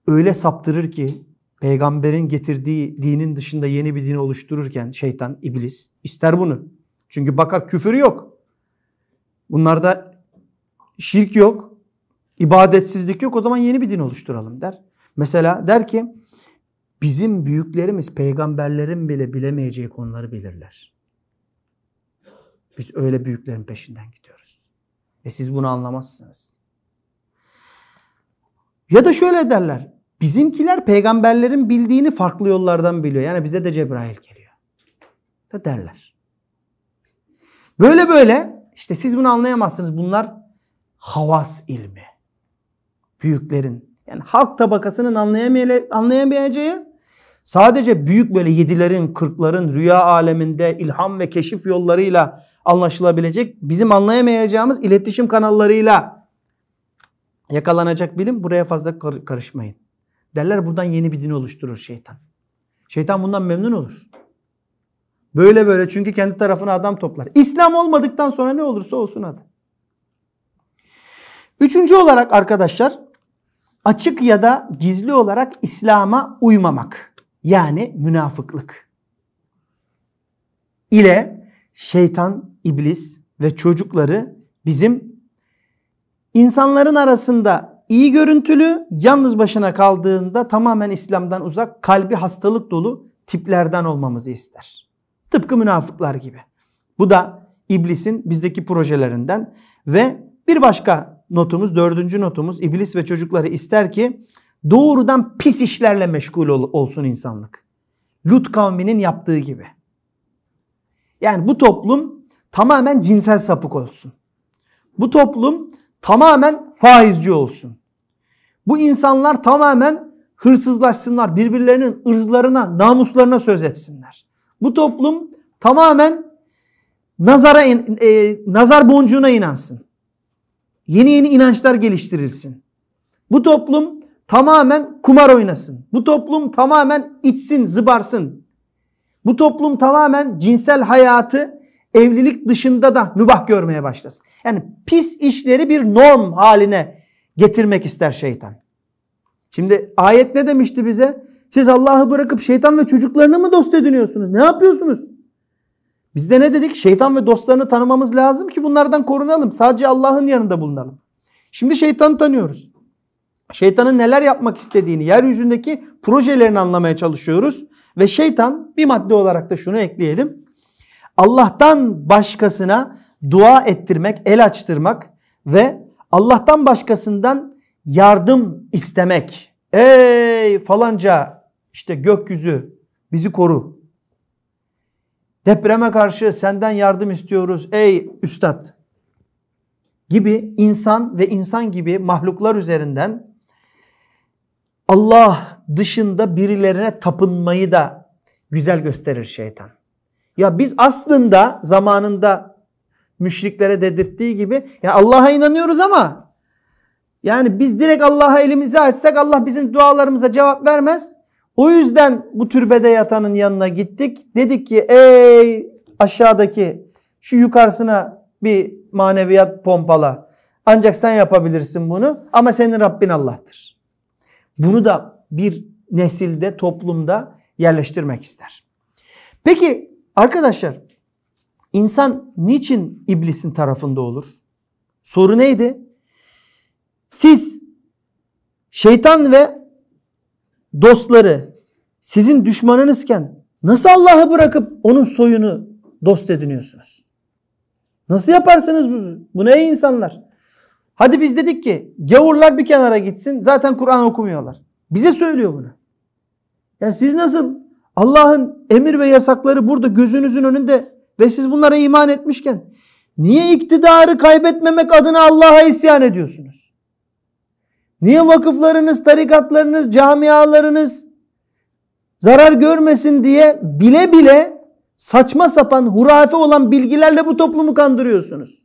öyle saptırır ki peygamberin getirdiği dinin dışında yeni bir dini oluştururken şeytan, iblis ister bunu. Çünkü bakar küfür yok. Bunlarda şirk yok, ibadetsizlik yok o zaman yeni bir din oluşturalım der. Mesela der ki bizim büyüklerimiz peygamberlerin bile bilemeyeceği konuları bilirler. Biz öyle büyüklerin peşinden gidiyoruz. Ve siz bunu anlamazsınız. Ya da şöyle derler. Bizimkiler peygamberlerin bildiğini farklı yollardan biliyor. Yani bize de Cebrail geliyor. Da derler. Böyle böyle işte siz bunu anlayamazsınız. Bunlar havas ilmi. Büyüklerin yani halk tabakasının anlayamayacağı sadece büyük böyle yedilerin, kırkların rüya aleminde ilham ve keşif yollarıyla anlaşılabilecek bizim anlayamayacağımız iletişim kanallarıyla yakalanacak bilim buraya fazla karışmayın. Derler buradan yeni bir din oluşturur şeytan. Şeytan bundan memnun olur. Böyle böyle çünkü kendi tarafına adam toplar. İslam olmadıktan sonra ne olursa olsun adı. Üçüncü olarak arkadaşlar açık ya da gizli olarak İslam'a uymamak yani münafıklık ile şeytan, iblis ve çocukları bizim insanların arasında iyi görüntülü, yalnız başına kaldığında tamamen İslam'dan uzak, kalbi hastalık dolu tiplerden olmamızı ister. Tıpkı münafıklar gibi. Bu da iblisin bizdeki projelerinden ve bir başka notumuz, dördüncü notumuz iblis ve çocukları ister ki doğrudan pis işlerle meşgul olsun insanlık. Lut kavminin yaptığı gibi. Yani bu toplum tamamen cinsel sapık olsun. Bu toplum tamamen faizci olsun. Bu insanlar tamamen hırsızlaşsınlar. Birbirlerinin ırzlarına, namuslarına söz etsinler. Bu toplum tamamen nazara e, nazar boncuğuna inansın. Yeni yeni inançlar geliştirilsin. Bu toplum tamamen kumar oynasın. Bu toplum tamamen içsin, zıbarsın. Bu toplum tamamen cinsel hayatı evlilik dışında da mübah görmeye başlasın. Yani pis işleri bir norm haline getirmek ister şeytan. Şimdi ayet ne demişti bize? Siz Allah'ı bırakıp şeytan ve çocuklarını mı dost ediniyorsunuz? Ne yapıyorsunuz? Biz de ne dedik? Şeytan ve dostlarını tanımamız lazım ki bunlardan korunalım. Sadece Allah'ın yanında bulunalım. Şimdi şeytanı tanıyoruz. Şeytanın neler yapmak istediğini, yeryüzündeki projelerini anlamaya çalışıyoruz. Ve şeytan bir madde olarak da şunu ekleyelim. Allah'tan başkasına dua ettirmek, el açtırmak ve Allah'tan başkasından yardım istemek. Ey falanca işte gökyüzü bizi koru. Depreme karşı senden yardım istiyoruz ey üstad gibi insan ve insan gibi mahluklar üzerinden Allah dışında birilerine tapınmayı da güzel gösterir şeytan. Ya biz aslında zamanında müşriklere dedirttiği gibi ya Allah'a inanıyoruz ama yani biz direkt Allah'a elimizi açsak Allah bizim dualarımıza cevap vermez. O yüzden bu türbede yatanın yanına gittik. Dedik ki ey aşağıdaki şu yukarısına bir maneviyat pompala. Ancak sen yapabilirsin bunu ama senin Rabbin Allah'tır. Bunu da bir nesilde toplumda yerleştirmek ister. Peki Arkadaşlar insan niçin iblisin tarafında olur? Soru neydi? Siz şeytan ve dostları sizin düşmanınızken nasıl Allah'ı bırakıp onun soyunu dost ediniyorsunuz? Nasıl yaparsınız bunu? Buna ey insanlar. Hadi biz dedik ki gavurlar bir kenara gitsin zaten Kur'an okumuyorlar. Bize söylüyor bunu. Ya siz nasıl Allah'ın emir ve yasakları burada gözünüzün önünde ve siz bunlara iman etmişken niye iktidarı kaybetmemek adına Allah'a isyan ediyorsunuz? Niye vakıflarınız, tarikatlarınız, camialarınız zarar görmesin diye bile bile saçma sapan, hurafe olan bilgilerle bu toplumu kandırıyorsunuz?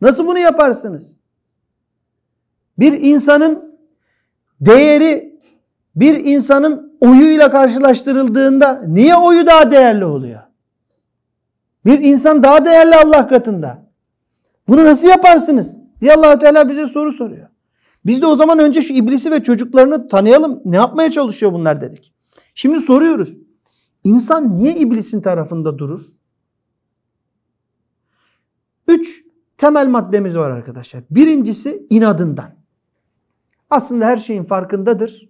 Nasıl bunu yaparsınız? Bir insanın değeri, bir insanın oyuyla karşılaştırıldığında niye oyu daha değerli oluyor? Bir insan daha değerli Allah katında. Bunu nasıl yaparsınız? diye allah Teala bize soru soruyor. Biz de o zaman önce şu iblisi ve çocuklarını tanıyalım. Ne yapmaya çalışıyor bunlar dedik. Şimdi soruyoruz. İnsan niye iblisin tarafında durur? Üç temel maddemiz var arkadaşlar. Birincisi inadından. Aslında her şeyin farkındadır.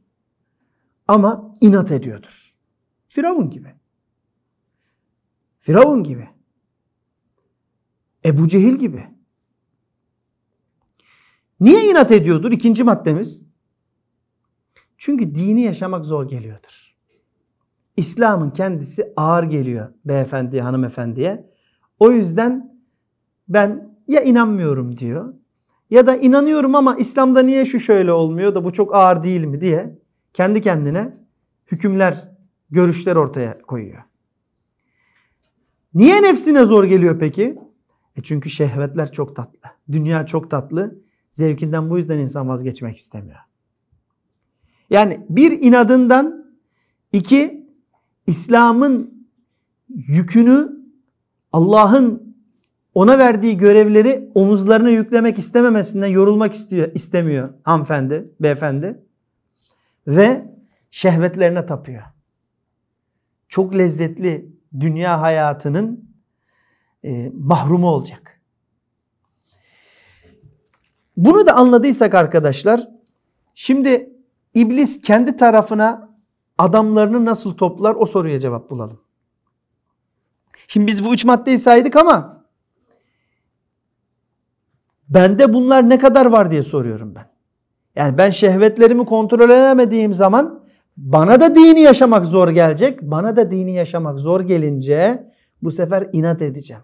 Ama inat ediyordur. Firavun gibi. Firavun gibi. Ebu Cehil gibi. Niye inat ediyordur? İkinci maddemiz. Çünkü dini yaşamak zor geliyordur. İslam'ın kendisi ağır geliyor beyefendiye, hanımefendiye. O yüzden ben ya inanmıyorum diyor ya da inanıyorum ama İslam'da niye şu şöyle olmuyor da bu çok ağır değil mi diye kendi kendine hükümler, görüşler ortaya koyuyor. Niye nefsine zor geliyor peki? E çünkü şehvetler çok tatlı. Dünya çok tatlı. Zevkinden bu yüzden insan vazgeçmek istemiyor. Yani bir inadından, iki İslam'ın yükünü Allah'ın ona verdiği görevleri omuzlarına yüklemek istememesinden yorulmak istiyor, istemiyor hanımefendi, beyefendi ve şehvetlerine tapıyor. Çok lezzetli dünya hayatının e, mahrumu olacak. Bunu da anladıysak arkadaşlar şimdi iblis kendi tarafına adamlarını nasıl toplar o soruya cevap bulalım. Şimdi biz bu üç maddeyi saydık ama bende bunlar ne kadar var diye soruyorum ben. Yani ben şehvetlerimi kontrol edemediğim zaman bana da dini yaşamak zor gelecek. Bana da dini yaşamak zor gelince bu sefer inat edeceğim.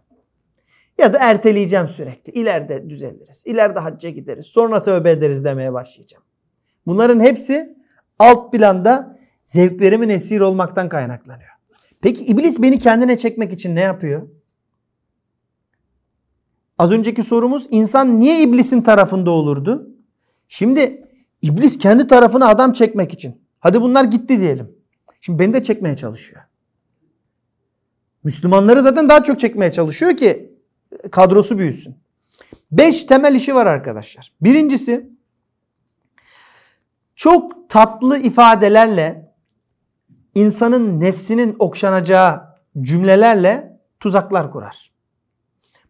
Ya da erteleyeceğim sürekli. İleride düzeliriz. İleride hacca gideriz. Sonra tövbe ederiz demeye başlayacağım. Bunların hepsi alt planda zevklerimin esir olmaktan kaynaklanıyor. Peki iblis beni kendine çekmek için ne yapıyor? Az önceki sorumuz insan niye iblisin tarafında olurdu? Şimdi iblis kendi tarafına adam çekmek için. Hadi bunlar gitti diyelim. Şimdi beni de çekmeye çalışıyor. Müslümanları zaten daha çok çekmeye çalışıyor ki e, kadrosu büyüsün. Beş temel işi var arkadaşlar. Birincisi çok tatlı ifadelerle insanın nefsinin okşanacağı cümlelerle tuzaklar kurar.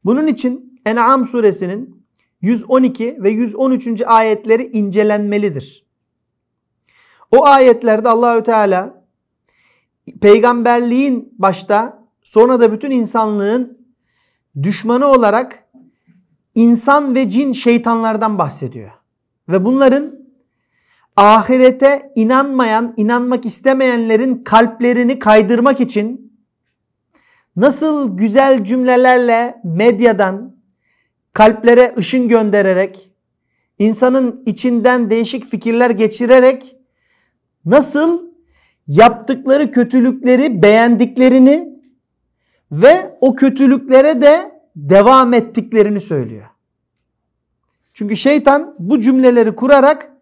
Bunun için En'am suresinin 112 ve 113. ayetleri incelenmelidir. O ayetlerde Allahü Teala peygamberliğin başta sonra da bütün insanlığın düşmanı olarak insan ve cin şeytanlardan bahsediyor. Ve bunların ahirete inanmayan, inanmak istemeyenlerin kalplerini kaydırmak için nasıl güzel cümlelerle medyadan, kalplere ışın göndererek, insanın içinden değişik fikirler geçirerek nasıl yaptıkları kötülükleri beğendiklerini ve o kötülüklere de devam ettiklerini söylüyor. Çünkü şeytan bu cümleleri kurarak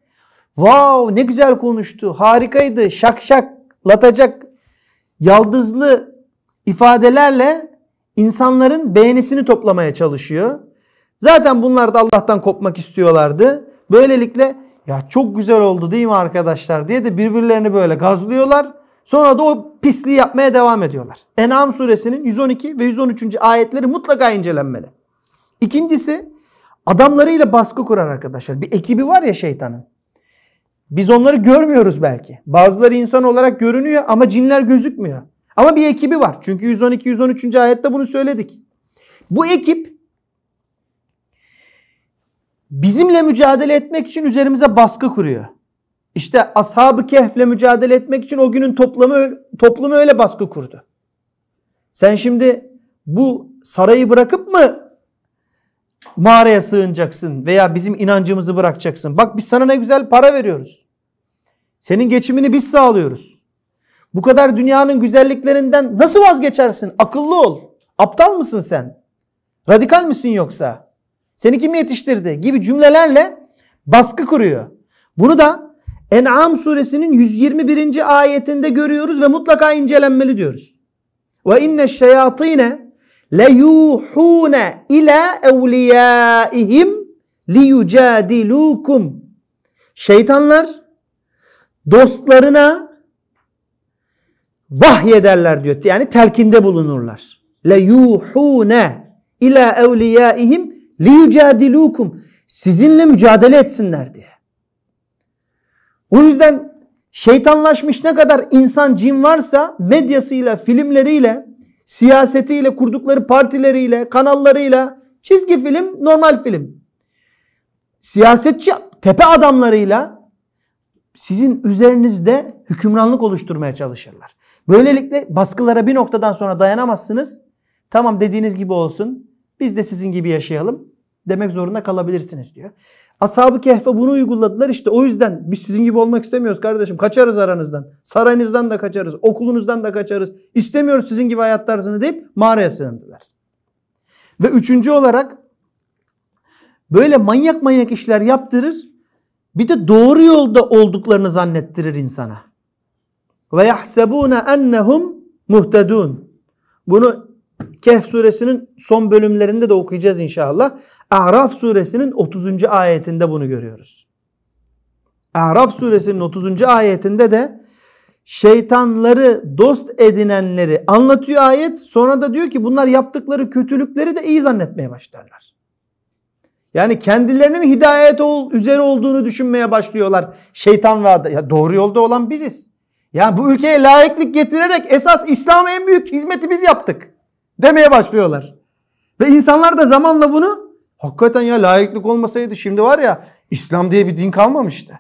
wow ne güzel konuştu, harikaydı, şak şak latacak, yaldızlı ifadelerle insanların beğenisini toplamaya çalışıyor. Zaten bunlar da Allah'tan kopmak istiyorlardı. Böylelikle ya çok güzel oldu değil mi arkadaşlar diye de birbirlerini böyle gazlıyorlar. Sonra da o pisliği yapmaya devam ediyorlar. En'am suresinin 112 ve 113. ayetleri mutlaka incelenmeli. İkincisi adamlarıyla baskı kurar arkadaşlar. Bir ekibi var ya şeytanın. Biz onları görmüyoruz belki. Bazıları insan olarak görünüyor ama cinler gözükmüyor. Ama bir ekibi var. Çünkü 112-113. ayette bunu söyledik. Bu ekip bizimle mücadele etmek için üzerimize baskı kuruyor. İşte ashabı ı Kehf'le mücadele etmek için o günün toplamı, toplumu öyle baskı kurdu. Sen şimdi bu sarayı bırakıp mı mağaraya sığınacaksın veya bizim inancımızı bırakacaksın? Bak biz sana ne güzel para veriyoruz. Senin geçimini biz sağlıyoruz. Bu kadar dünyanın güzelliklerinden nasıl vazgeçersin? Akıllı ol. Aptal mısın sen? Radikal misin yoksa? Seni kim yetiştirdi? gibi cümlelerle baskı kuruyor. Bunu da En'am suresinin 121. ayetinde görüyoruz ve mutlaka incelenmeli diyoruz. Ve inne şeyatine leyuhune ila evliyaihim liyucadilukum. Şeytanlar dostlarına vahyederler diyor. Yani telkinde bulunurlar. Le yuhune ila evliyaihim liyucadilukum sizinle mücadele etsinler diye. O yüzden şeytanlaşmış ne kadar insan cin varsa medyasıyla, filmleriyle, siyasetiyle, kurdukları partileriyle, kanallarıyla, çizgi film, normal film. Siyasetçi tepe adamlarıyla sizin üzerinizde hükümranlık oluşturmaya çalışırlar. Böylelikle baskılara bir noktadan sonra dayanamazsınız. Tamam dediğiniz gibi olsun biz de sizin gibi yaşayalım demek zorunda kalabilirsiniz diyor. Ashab-ı Kehf'e bunu uyguladılar işte o yüzden biz sizin gibi olmak istemiyoruz kardeşim. Kaçarız aranızdan. Sarayınızdan da kaçarız. Okulunuzdan da kaçarız. istemiyoruz sizin gibi hayatlarını deyip mağaraya sığındılar. Ve üçüncü olarak böyle manyak manyak işler yaptırır. Bir de doğru yolda olduklarını zannettirir insana. Ve yahsebuna ennehum muhtedun. Bunu Kehf suresinin son bölümlerinde de okuyacağız inşallah. Araf suresinin 30. ayetinde bunu görüyoruz. Araf suresinin 30. ayetinde de şeytanları dost edinenleri anlatıyor ayet. Sonra da diyor ki bunlar yaptıkları kötülükleri de iyi zannetmeye başlarlar. Yani kendilerinin hidayet ol, üzere olduğunu düşünmeye başlıyorlar. Şeytan ve ya doğru yolda olan biziz. Ya bu ülkeye laiklik getirerek esas İslam'a en büyük hizmeti biz yaptık demeye başlıyorlar. Ve insanlar da zamanla bunu hakikaten ya layıklık olmasaydı şimdi var ya İslam diye bir din kalmamıştı.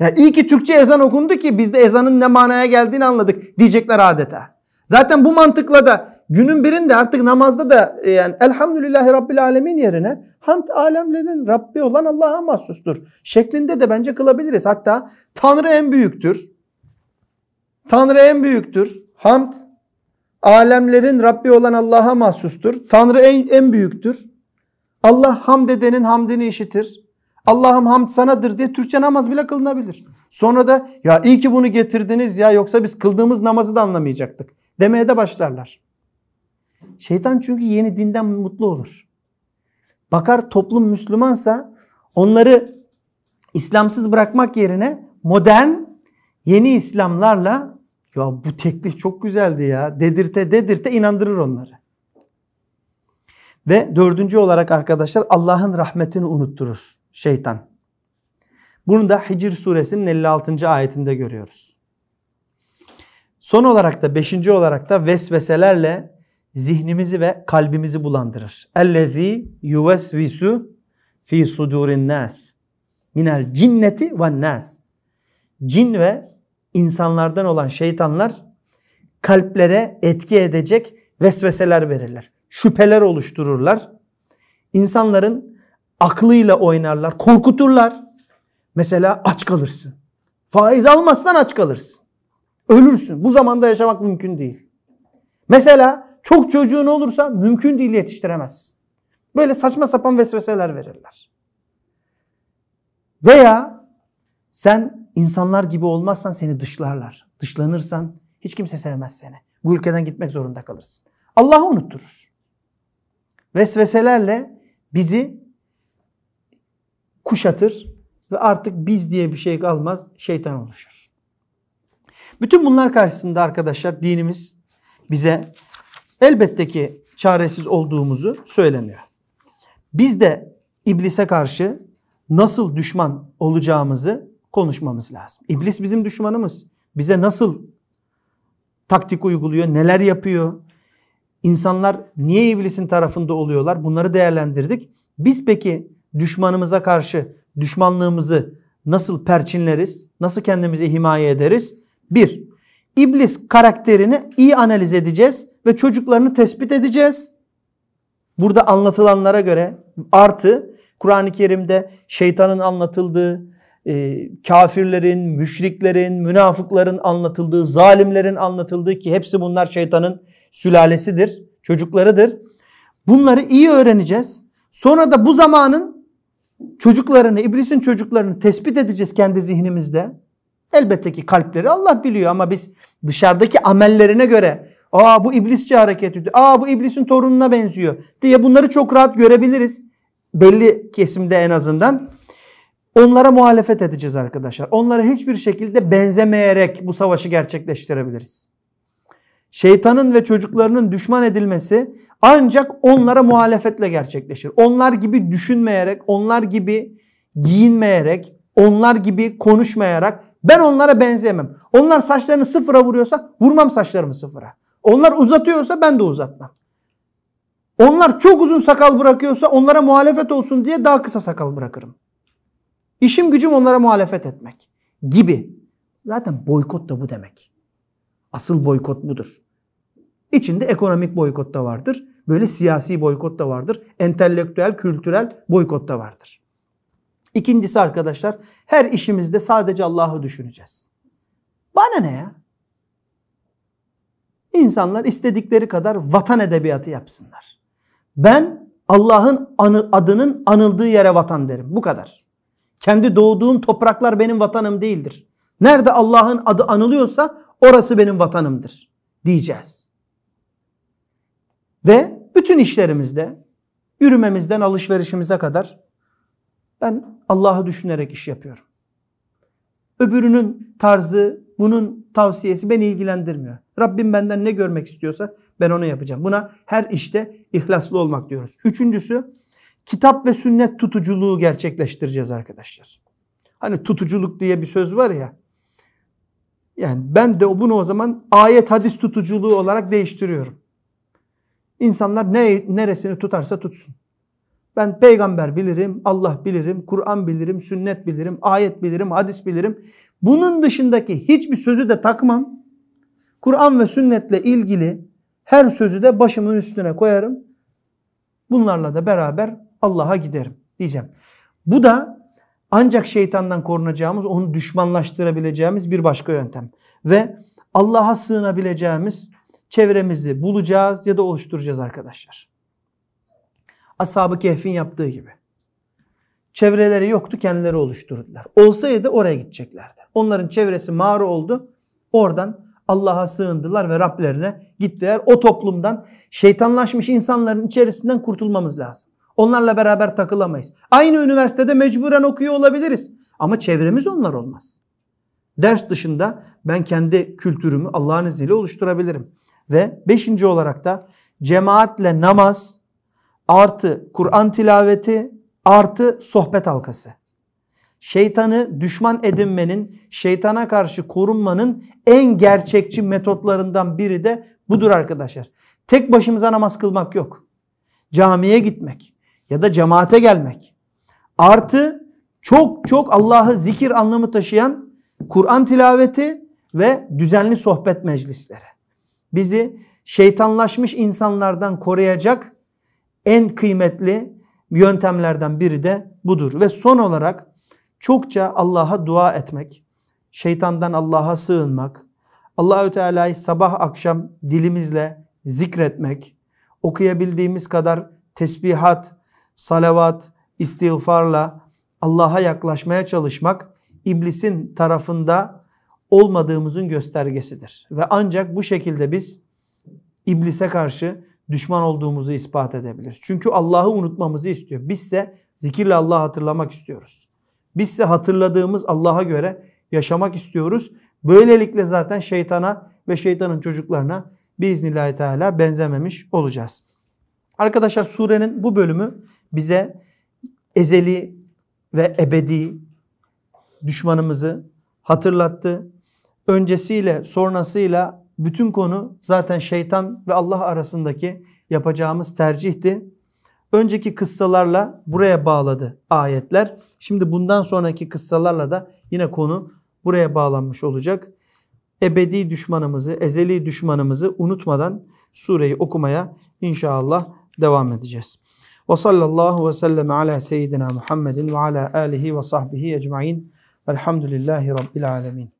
Ya iyi ki Türkçe ezan okundu ki biz de ezanın ne manaya geldiğini anladık diyecekler adeta. Zaten bu mantıkla da günün birinde artık namazda da e, yani elhamdülillahi rabbil alemin yerine hamd alemlerin Rabbi olan Allah'a mahsustur şeklinde de bence kılabiliriz. Hatta Tanrı en büyüktür. Tanrı en büyüktür. Hamd Alemlerin Rabbi olan Allah'a mahsustur. Tanrı en, en büyüktür. Allah hamd edenin hamdini işitir. Allah'ım hamd sanadır diye Türkçe namaz bile kılınabilir. Sonra da ya iyi ki bunu getirdiniz ya yoksa biz kıldığımız namazı da anlamayacaktık demeye de başlarlar. Şeytan çünkü yeni dinden mutlu olur. Bakar toplum Müslümansa onları İslamsız bırakmak yerine modern yeni İslamlarla ya bu teklif çok güzeldi ya. Dedirte dedirte inandırır onları. Ve dördüncü olarak arkadaşlar Allah'ın rahmetini unutturur şeytan. Bunu da Hicr suresinin 56. ayetinde görüyoruz. Son olarak da beşinci olarak da vesveselerle zihnimizi ve kalbimizi bulandırır. Ellezî yuvesvisu fi sudurin nas minel cinneti ve nas. Cin ve insanlardan olan şeytanlar kalplere etki edecek vesveseler verirler. Şüpheler oluştururlar. İnsanların aklıyla oynarlar, korkuturlar. Mesela aç kalırsın. Faiz almazsan aç kalırsın. Ölürsün. Bu zamanda yaşamak mümkün değil. Mesela çok çocuğun olursa mümkün değil yetiştiremezsin. Böyle saçma sapan vesveseler verirler. Veya sen İnsanlar gibi olmazsan seni dışlarlar. Dışlanırsan hiç kimse sevmez seni. Bu ülkeden gitmek zorunda kalırsın. Allah'ı unutturur. Vesveselerle bizi kuşatır ve artık biz diye bir şey kalmaz, şeytan oluşur. Bütün bunlar karşısında arkadaşlar dinimiz bize elbette ki çaresiz olduğumuzu söylemiyor. Biz de iblise karşı nasıl düşman olacağımızı konuşmamız lazım. İblis bizim düşmanımız. Bize nasıl taktik uyguluyor, neler yapıyor? İnsanlar niye iblisin tarafında oluyorlar? Bunları değerlendirdik. Biz peki düşmanımıza karşı düşmanlığımızı nasıl perçinleriz? Nasıl kendimizi himaye ederiz? Bir, iblis karakterini iyi analiz edeceğiz ve çocuklarını tespit edeceğiz. Burada anlatılanlara göre artı Kur'an-ı Kerim'de şeytanın anlatıldığı, e, kafirlerin, müşriklerin, münafıkların anlatıldığı, zalimlerin anlatıldığı ki hepsi bunlar şeytanın sülalesidir, çocuklarıdır. Bunları iyi öğreneceğiz. Sonra da bu zamanın çocuklarını, iblisin çocuklarını tespit edeceğiz kendi zihnimizde. Elbette ki kalpleri Allah biliyor ama biz dışarıdaki amellerine göre aa bu iblisçi hareket ediyor, aa bu iblisin torununa benziyor diye bunları çok rahat görebiliriz. Belli kesimde en azından. Onlara muhalefet edeceğiz arkadaşlar. Onlara hiçbir şekilde benzemeyerek bu savaşı gerçekleştirebiliriz. Şeytanın ve çocuklarının düşman edilmesi ancak onlara muhalefetle gerçekleşir. Onlar gibi düşünmeyerek, onlar gibi giyinmeyerek, onlar gibi konuşmayarak ben onlara benzeyemem. Onlar saçlarını sıfıra vuruyorsa vurmam saçlarımı sıfıra. Onlar uzatıyorsa ben de uzatmam. Onlar çok uzun sakal bırakıyorsa onlara muhalefet olsun diye daha kısa sakal bırakırım. İşim gücüm onlara muhalefet etmek gibi. Zaten boykot da bu demek. Asıl boykot budur. İçinde ekonomik boykot da vardır. Böyle siyasi boykot da vardır. Entelektüel, kültürel boykot da vardır. İkincisi arkadaşlar her işimizde sadece Allah'ı düşüneceğiz. Bana ne ya? İnsanlar istedikleri kadar vatan edebiyatı yapsınlar. Ben Allah'ın adının anıldığı yere vatan derim. Bu kadar. Kendi doğduğum topraklar benim vatanım değildir. Nerede Allah'ın adı anılıyorsa orası benim vatanımdır diyeceğiz. Ve bütün işlerimizde yürümemizden alışverişimize kadar ben Allah'ı düşünerek iş yapıyorum. Öbürünün tarzı, bunun tavsiyesi beni ilgilendirmiyor. Rabbim benden ne görmek istiyorsa ben onu yapacağım. Buna her işte ihlaslı olmak diyoruz. Üçüncüsü kitap ve sünnet tutuculuğu gerçekleştireceğiz arkadaşlar. Hani tutuculuk diye bir söz var ya. Yani ben de bunu o zaman ayet hadis tutuculuğu olarak değiştiriyorum. İnsanlar ne, neresini tutarsa tutsun. Ben peygamber bilirim, Allah bilirim, Kur'an bilirim, sünnet bilirim, ayet bilirim, hadis bilirim. Bunun dışındaki hiçbir sözü de takmam. Kur'an ve sünnetle ilgili her sözü de başımın üstüne koyarım. Bunlarla da beraber Allah'a giderim diyeceğim. Bu da ancak şeytandan korunacağımız, onu düşmanlaştırabileceğimiz bir başka yöntem. Ve Allah'a sığınabileceğimiz çevremizi bulacağız ya da oluşturacağız arkadaşlar. Ashab-ı Kehf'in yaptığı gibi. Çevreleri yoktu kendileri oluşturdular. Olsaydı oraya gideceklerdi. Onların çevresi mağara oldu. Oradan Allah'a sığındılar ve Rablerine gittiler. O toplumdan şeytanlaşmış insanların içerisinden kurtulmamız lazım. Onlarla beraber takılamayız. Aynı üniversitede mecburen okuyor olabiliriz. Ama çevremiz onlar olmaz. Ders dışında ben kendi kültürümü Allah'ın izniyle oluşturabilirim. Ve beşinci olarak da cemaatle namaz artı Kur'an tilaveti artı sohbet halkası. Şeytanı düşman edinmenin, şeytana karşı korunmanın en gerçekçi metotlarından biri de budur arkadaşlar. Tek başımıza namaz kılmak yok. Camiye gitmek, ya da cemaate gelmek. Artı çok çok Allah'ı zikir anlamı taşıyan Kur'an tilaveti ve düzenli sohbet meclisleri. Bizi şeytanlaşmış insanlardan koruyacak en kıymetli yöntemlerden biri de budur. Ve son olarak çokça Allah'a dua etmek, şeytandan Allah'a sığınmak, Allahü Teala'yı sabah akşam dilimizle zikretmek, okuyabildiğimiz kadar tesbihat, salavat, istiğfarla Allah'a yaklaşmaya çalışmak iblisin tarafında olmadığımızın göstergesidir. Ve ancak bu şekilde biz iblise karşı düşman olduğumuzu ispat edebiliriz. Çünkü Allah'ı unutmamızı istiyor. Bizse zikirle Allah'ı hatırlamak istiyoruz. Bizse hatırladığımız Allah'a göre yaşamak istiyoruz. Böylelikle zaten şeytana ve şeytanın çocuklarına biiznillahü teala benzememiş olacağız. Arkadaşlar surenin bu bölümü bize ezeli ve ebedi düşmanımızı hatırlattı. Öncesiyle sonrasıyla bütün konu zaten şeytan ve Allah arasındaki yapacağımız tercihti. Önceki kıssalarla buraya bağladı ayetler. Şimdi bundan sonraki kıssalarla da yine konu buraya bağlanmış olacak. Ebedi düşmanımızı, ezeli düşmanımızı unutmadan sureyi okumaya inşallah devam edeceğiz. وصلى الله وسلم على سيدنا محمد وعلى آله وصحبه أجمعين الحمد لله رب العالمين